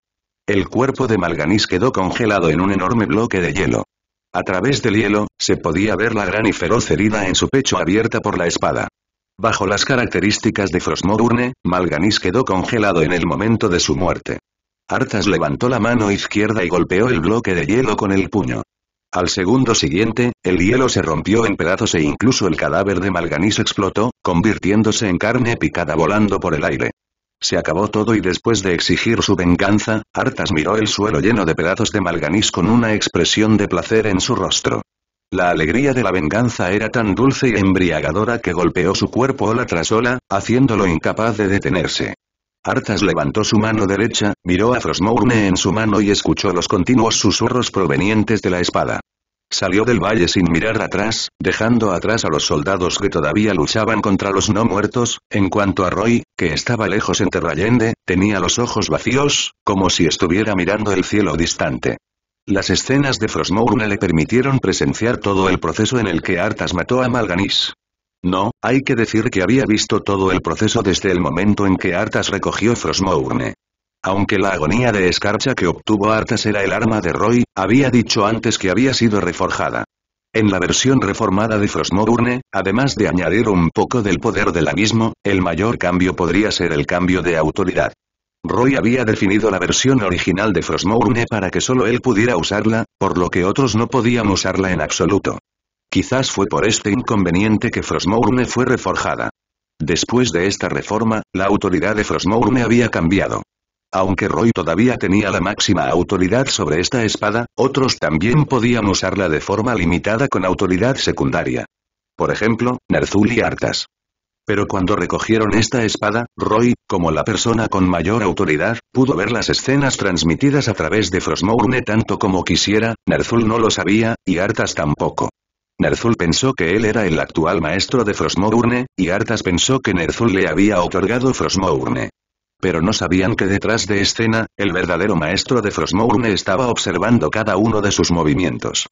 El cuerpo de Malganis quedó congelado en un enorme bloque de hielo. A través del hielo, se podía ver la gran y feroz herida en su pecho abierta por la espada. Bajo las características de Frostmourne, Malganis quedó congelado en el momento de su muerte. Artas levantó la mano izquierda y golpeó el bloque de hielo con el puño. Al segundo siguiente, el hielo se rompió en pedazos e incluso el cadáver de Malganis explotó, convirtiéndose en carne picada volando por el aire. Se acabó todo y después de exigir su venganza, Artas miró el suelo lleno de pedazos de malganís con una expresión de placer en su rostro. La alegría de la venganza era tan dulce y embriagadora que golpeó su cuerpo ola tras ola, haciéndolo incapaz de detenerse. Artas levantó su mano derecha, miró a Frostmourne en su mano y escuchó los continuos susurros provenientes de la espada. Salió del valle sin mirar atrás, dejando atrás a los soldados que todavía luchaban contra los no muertos, en cuanto a Roy, que estaba lejos en Terrayende, tenía los ojos vacíos, como si estuviera mirando el cielo distante. Las escenas de Frostmourne le permitieron presenciar todo el proceso en el que Artas mató a Malganis. No, hay que decir que había visto todo el proceso desde el momento en que Artas recogió Frostmourne. Aunque la agonía de escarcha que obtuvo Artas era el arma de Roy, había dicho antes que había sido reforjada. En la versión reformada de Frostmourne, además de añadir un poco del poder del abismo, el mayor cambio podría ser el cambio de autoridad. Roy había definido la versión original de Frostmourne para que solo él pudiera usarla, por lo que otros no podían usarla en absoluto. Quizás fue por este inconveniente que Frostmourne fue reforjada. Después de esta reforma, la autoridad de Frostmourne había cambiado. Aunque Roy todavía tenía la máxima autoridad sobre esta espada, otros también podían usarla de forma limitada con autoridad secundaria. Por ejemplo, Nerzul y Artas. Pero cuando recogieron esta espada, Roy, como la persona con mayor autoridad, pudo ver las escenas transmitidas a través de Frosmourne tanto como quisiera, Nerzul no lo sabía, y Artas tampoco. Nerzul pensó que él era el actual maestro de Frosmourne, y Artas pensó que Nerzul le había otorgado Frosmourne. Pero no sabían que detrás de escena, el verdadero maestro de Frostmourne estaba observando cada uno de sus movimientos.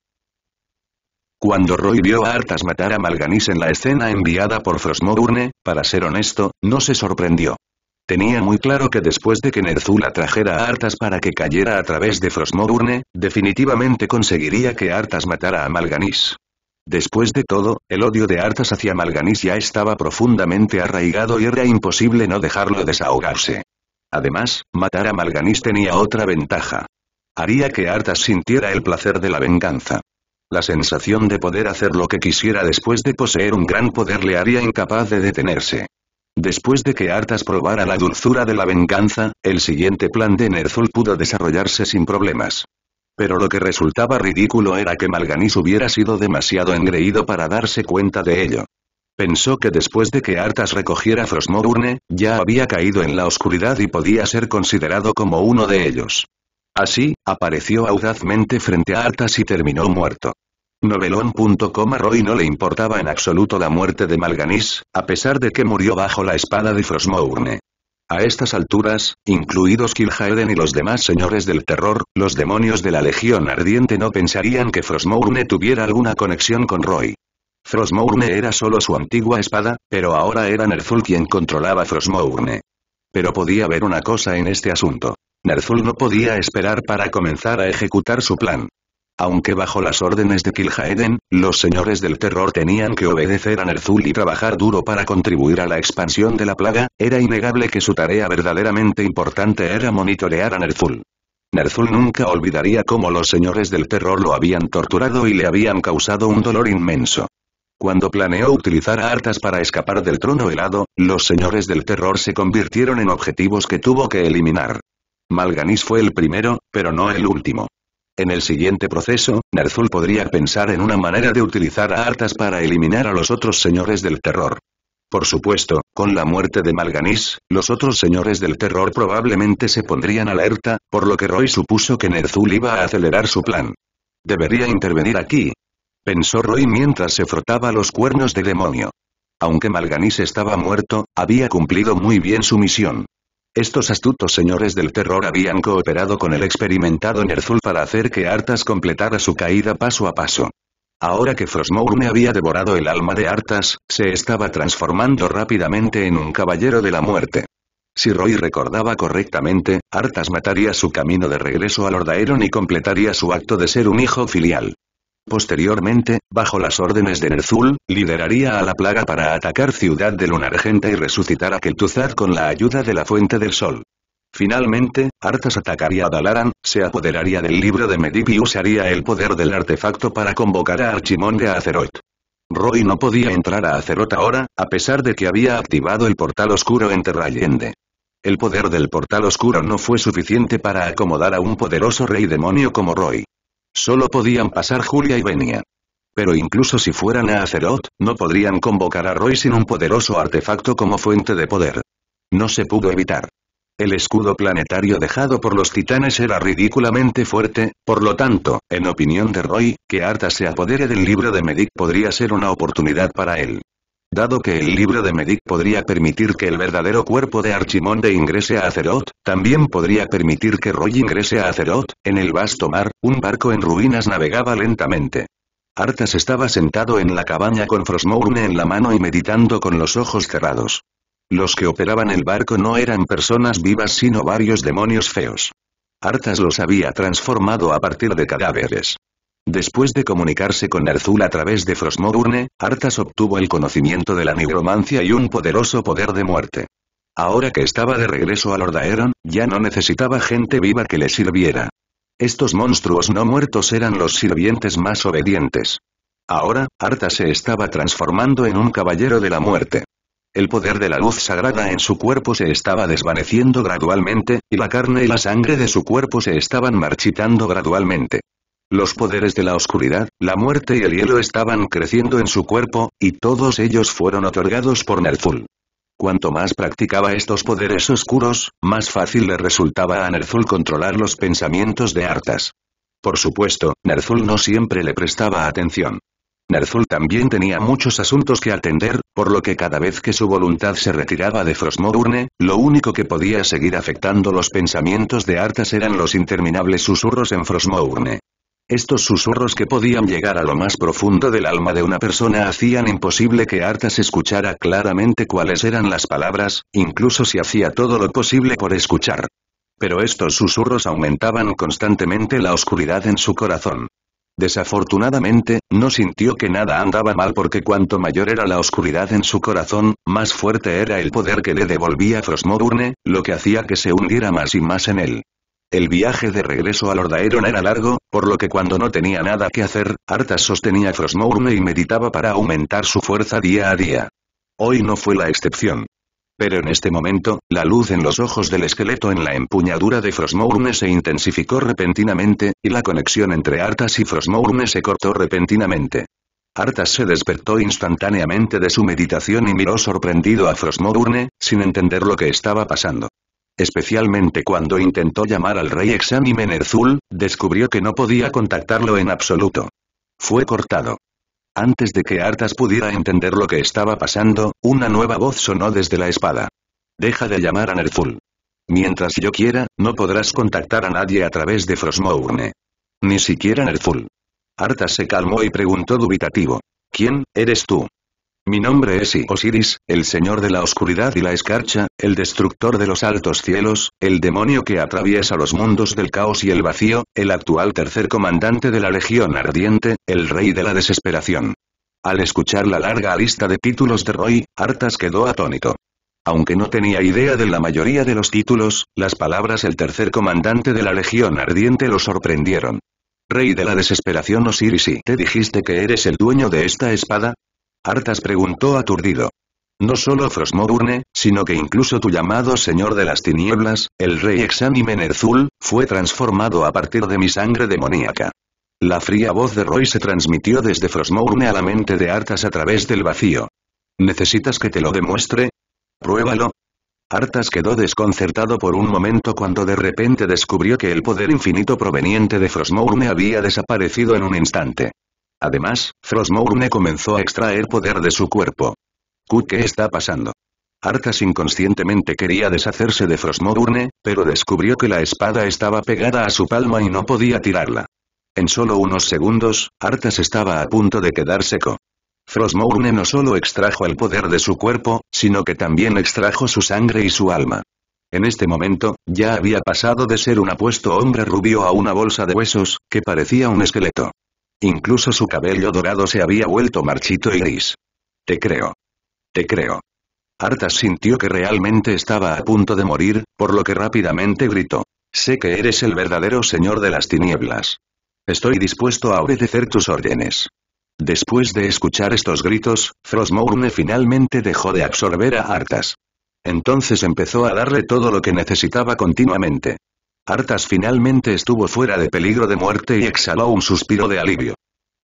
Cuando Roy vio a Artas matar a Malganis en la escena enviada por Frostmourne, para ser honesto, no se sorprendió. Tenía muy claro que después de que Nerzula trajera a Artas para que cayera a través de Frostmourne, definitivamente conseguiría que Artas matara a Malganis. Después de todo, el odio de Artas hacia Malganis ya estaba profundamente arraigado y era imposible no dejarlo desahogarse. Además, matar a Malganis tenía otra ventaja. Haría que Artas sintiera el placer de la venganza. La sensación de poder hacer lo que quisiera después de poseer un gran poder le haría incapaz de detenerse. Después de que Artas probara la dulzura de la venganza, el siguiente plan de Nerzul pudo desarrollarse sin problemas. Pero lo que resultaba ridículo era que Malganis hubiera sido demasiado engreído para darse cuenta de ello. Pensó que después de que Artas recogiera Frosmourne, ya había caído en la oscuridad y podía ser considerado como uno de ellos. Así, apareció audazmente frente a Artas y terminó muerto. Novelón.com a Roy no le importaba en absoluto la muerte de Malganis, a pesar de que murió bajo la espada de Frostmourne. A estas alturas, incluidos Kil'jaeden y los demás señores del terror, los demonios de la Legión Ardiente no pensarían que Frostmourne tuviera alguna conexión con Roy. Frostmourne era solo su antigua espada, pero ahora era Nerzul quien controlaba Frostmourne. Pero podía haber una cosa en este asunto. Nerzul no podía esperar para comenzar a ejecutar su plan. Aunque bajo las órdenes de Kil'jaeden, los señores del terror tenían que obedecer a Nerzul y trabajar duro para contribuir a la expansión de la plaga, era innegable que su tarea verdaderamente importante era monitorear a Nerzul. Nerzul nunca olvidaría cómo los señores del terror lo habían torturado y le habían causado un dolor inmenso. Cuando planeó utilizar a Artas para escapar del trono helado, los señores del terror se convirtieron en objetivos que tuvo que eliminar. Malganis fue el primero, pero no el último. En el siguiente proceso, Nerzul podría pensar en una manera de utilizar a Artas para eliminar a los otros señores del terror. Por supuesto, con la muerte de Malganis, los otros señores del terror probablemente se pondrían alerta, por lo que Roy supuso que Nerzul iba a acelerar su plan. Debería intervenir aquí. Pensó Roy mientras se frotaba los cuernos de demonio. Aunque Malganis estaba muerto, había cumplido muy bien su misión. Estos astutos señores del terror habían cooperado con el experimentado Nerzul para hacer que Artas completara su caída paso a paso. Ahora que Frostmourne había devorado el alma de Artas, se estaba transformando rápidamente en un caballero de la muerte. Si Roy recordaba correctamente, Artas mataría su camino de regreso al Ordaeron y completaría su acto de ser un hijo filial. Posteriormente, bajo las órdenes de Nerzul, lideraría a la plaga para atacar Ciudad de Luna Argenta y resucitar a Keltuzad con la ayuda de la Fuente del Sol. Finalmente, Arthas atacaría a Dalaran, se apoderaría del libro de Medivh y usaría el poder del artefacto para convocar a Archimonde a Azeroth. Roy no podía entrar a Azeroth ahora, a pesar de que había activado el portal oscuro en Terrayende. El poder del portal oscuro no fue suficiente para acomodar a un poderoso rey demonio como Roy. Solo podían pasar Julia y Benia. Pero incluso si fueran a Azeroth, no podrían convocar a Roy sin un poderoso artefacto como fuente de poder. No se pudo evitar. El escudo planetario dejado por los titanes era ridículamente fuerte, por lo tanto, en opinión de Roy, que Arta se apodere del libro de Medic podría ser una oportunidad para él. Dado que el libro de Medic podría permitir que el verdadero cuerpo de Archimonde ingrese a Azeroth, también podría permitir que Roy ingrese a Azeroth, en el vasto mar, un barco en ruinas navegaba lentamente. Arthas estaba sentado en la cabaña con Frostmourne en la mano y meditando con los ojos cerrados. Los que operaban el barco no eran personas vivas sino varios demonios feos. Arthas los había transformado a partir de cadáveres. Después de comunicarse con Erzul a través de Frostmourne, Arthas obtuvo el conocimiento de la nigromancia y un poderoso poder de muerte. Ahora que estaba de regreso a Lordaeron, ya no necesitaba gente viva que le sirviera. Estos monstruos no muertos eran los sirvientes más obedientes. Ahora, Arthas se estaba transformando en un caballero de la muerte. El poder de la luz sagrada en su cuerpo se estaba desvaneciendo gradualmente, y la carne y la sangre de su cuerpo se estaban marchitando gradualmente. Los poderes de la oscuridad, la muerte y el hielo estaban creciendo en su cuerpo, y todos ellos fueron otorgados por Nerzul. Cuanto más practicaba estos poderes oscuros, más fácil le resultaba a Nerzul controlar los pensamientos de Artas. Por supuesto, Nerzul no siempre le prestaba atención. Nerzul también tenía muchos asuntos que atender, por lo que cada vez que su voluntad se retiraba de Frostmourne, lo único que podía seguir afectando los pensamientos de Artas eran los interminables susurros en Frostmourne. Estos susurros que podían llegar a lo más profundo del alma de una persona hacían imposible que Artas escuchara claramente cuáles eran las palabras, incluso si hacía todo lo posible por escuchar. Pero estos susurros aumentaban constantemente la oscuridad en su corazón. Desafortunadamente, no sintió que nada andaba mal porque cuanto mayor era la oscuridad en su corazón, más fuerte era el poder que le devolvía Frosmourne, lo que hacía que se hundiera más y más en él. El viaje de regreso a Lordaeron era largo, por lo que cuando no tenía nada que hacer, Artas sostenía a Frostmourne y meditaba para aumentar su fuerza día a día. Hoy no fue la excepción. Pero en este momento, la luz en los ojos del esqueleto en la empuñadura de Frostmourne se intensificó repentinamente, y la conexión entre Artas y Frostmourne se cortó repentinamente. Artas se despertó instantáneamente de su meditación y miró sorprendido a Frostmourne, sin entender lo que estaba pasando. Especialmente cuando intentó llamar al rey exánime nerzul descubrió que no podía contactarlo en absoluto. Fue cortado. Antes de que Artas pudiera entender lo que estaba pasando, una nueva voz sonó desde la espada. Deja de llamar a nerzul Mientras yo quiera, no podrás contactar a nadie a través de frosmourne Ni siquiera nerzul Artas se calmó y preguntó dubitativo. ¿Quién, eres tú? Mi nombre es Osiris, el señor de la oscuridad y la escarcha, el destructor de los altos cielos, el demonio que atraviesa los mundos del caos y el vacío, el actual tercer comandante de la Legión Ardiente, el rey de la desesperación. Al escuchar la larga lista de títulos de Roy, Artas quedó atónito. Aunque no tenía idea de la mayoría de los títulos, las palabras el tercer comandante de la Legión Ardiente lo sorprendieron. Rey de la desesperación Osiris y te dijiste que eres el dueño de esta espada, Artas preguntó aturdido. No solo Frosmourne, sino que incluso tu llamado Señor de las Tinieblas, el Rey Exánime Nerzul, fue transformado a partir de mi sangre demoníaca. La fría voz de Roy se transmitió desde Frosmourne a la mente de Artas a través del vacío. ¿Necesitas que te lo demuestre? Pruébalo. Artas quedó desconcertado por un momento cuando de repente descubrió que el poder infinito proveniente de Frosmourne había desaparecido en un instante. Además, Frostmourne comenzó a extraer poder de su cuerpo. ¿Qué está pasando? Artas inconscientemente quería deshacerse de Frostmourne, pero descubrió que la espada estaba pegada a su palma y no podía tirarla. En solo unos segundos, Artas estaba a punto de quedar seco. Frostmourne no solo extrajo el poder de su cuerpo, sino que también extrajo su sangre y su alma. En este momento, ya había pasado de ser un apuesto hombre rubio a una bolsa de huesos, que parecía un esqueleto. Incluso su cabello dorado se había vuelto marchito y gris. Te creo. Te creo. Artas sintió que realmente estaba a punto de morir, por lo que rápidamente gritó. Sé que eres el verdadero señor de las tinieblas. Estoy dispuesto a obedecer tus órdenes. Después de escuchar estos gritos, Frostmourne finalmente dejó de absorber a Artas. Entonces empezó a darle todo lo que necesitaba continuamente. Artas finalmente estuvo fuera de peligro de muerte y exhaló un suspiro de alivio.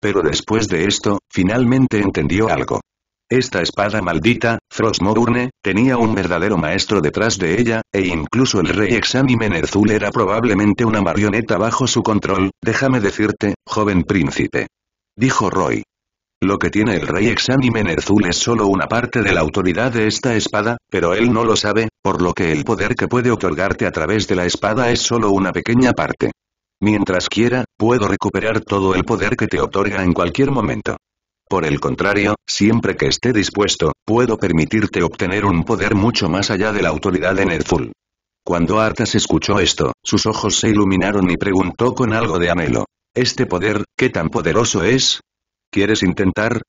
Pero después de esto, finalmente entendió algo. Esta espada maldita, Frostmourne, tenía un verdadero maestro detrás de ella, e incluso el rey exánime era probablemente una marioneta bajo su control, déjame decirte, joven príncipe. Dijo Roy. Lo que tiene el rey exánime Erzul es solo una parte de la autoridad de esta espada, pero él no lo sabe, por lo que el poder que puede otorgarte a través de la espada es solo una pequeña parte. Mientras quiera, puedo recuperar todo el poder que te otorga en cualquier momento. Por el contrario, siempre que esté dispuesto, puedo permitirte obtener un poder mucho más allá de la autoridad de Erzul. Cuando Artas escuchó esto, sus ojos se iluminaron y preguntó con algo de anhelo. ¿Este poder, qué tan poderoso es? ¿Quieres intentar?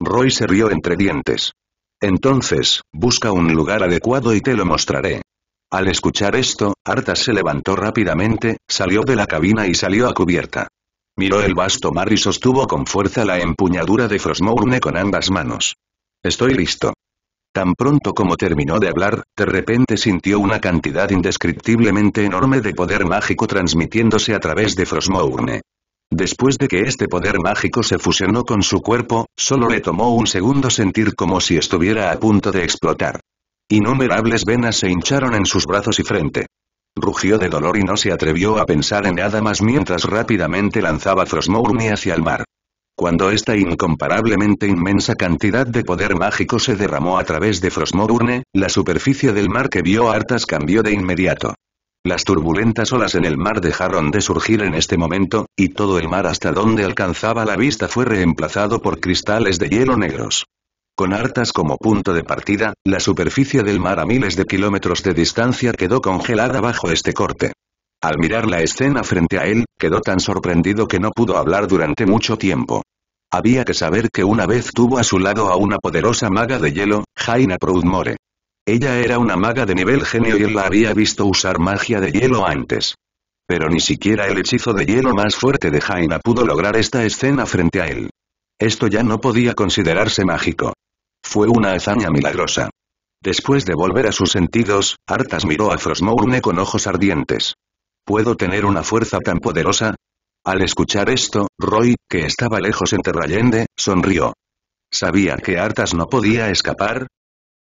Roy se rió entre dientes. Entonces, busca un lugar adecuado y te lo mostraré. Al escuchar esto, Arta se levantó rápidamente, salió de la cabina y salió a cubierta. Miró el vasto mar y sostuvo con fuerza la empuñadura de Frosmourne con ambas manos. Estoy listo. Tan pronto como terminó de hablar, de repente sintió una cantidad indescriptiblemente enorme de poder mágico transmitiéndose a través de Frosmourne. Después de que este poder mágico se fusionó con su cuerpo, solo le tomó un segundo sentir como si estuviera a punto de explotar. Innumerables venas se hincharon en sus brazos y frente. Rugió de dolor y no se atrevió a pensar en nada más mientras rápidamente lanzaba Frosmourne hacia el mar. Cuando esta incomparablemente inmensa cantidad de poder mágico se derramó a través de Frosmourne, la superficie del mar que vio Artas cambió de inmediato. Las turbulentas olas en el mar dejaron de surgir en este momento, y todo el mar hasta donde alcanzaba la vista fue reemplazado por cristales de hielo negros. Con hartas como punto de partida, la superficie del mar a miles de kilómetros de distancia quedó congelada bajo este corte. Al mirar la escena frente a él, quedó tan sorprendido que no pudo hablar durante mucho tiempo. Había que saber que una vez tuvo a su lado a una poderosa maga de hielo, Jaina Proudmore. Ella era una maga de nivel genio y él la había visto usar magia de hielo antes. Pero ni siquiera el hechizo de hielo más fuerte de Jaina pudo lograr esta escena frente a él. Esto ya no podía considerarse mágico. Fue una hazaña milagrosa. Después de volver a sus sentidos, Artas miró a Frosmourne con ojos ardientes. ¿Puedo tener una fuerza tan poderosa? Al escuchar esto, Roy, que estaba lejos en Terrayende, sonrió. Sabía que Artas no podía escapar,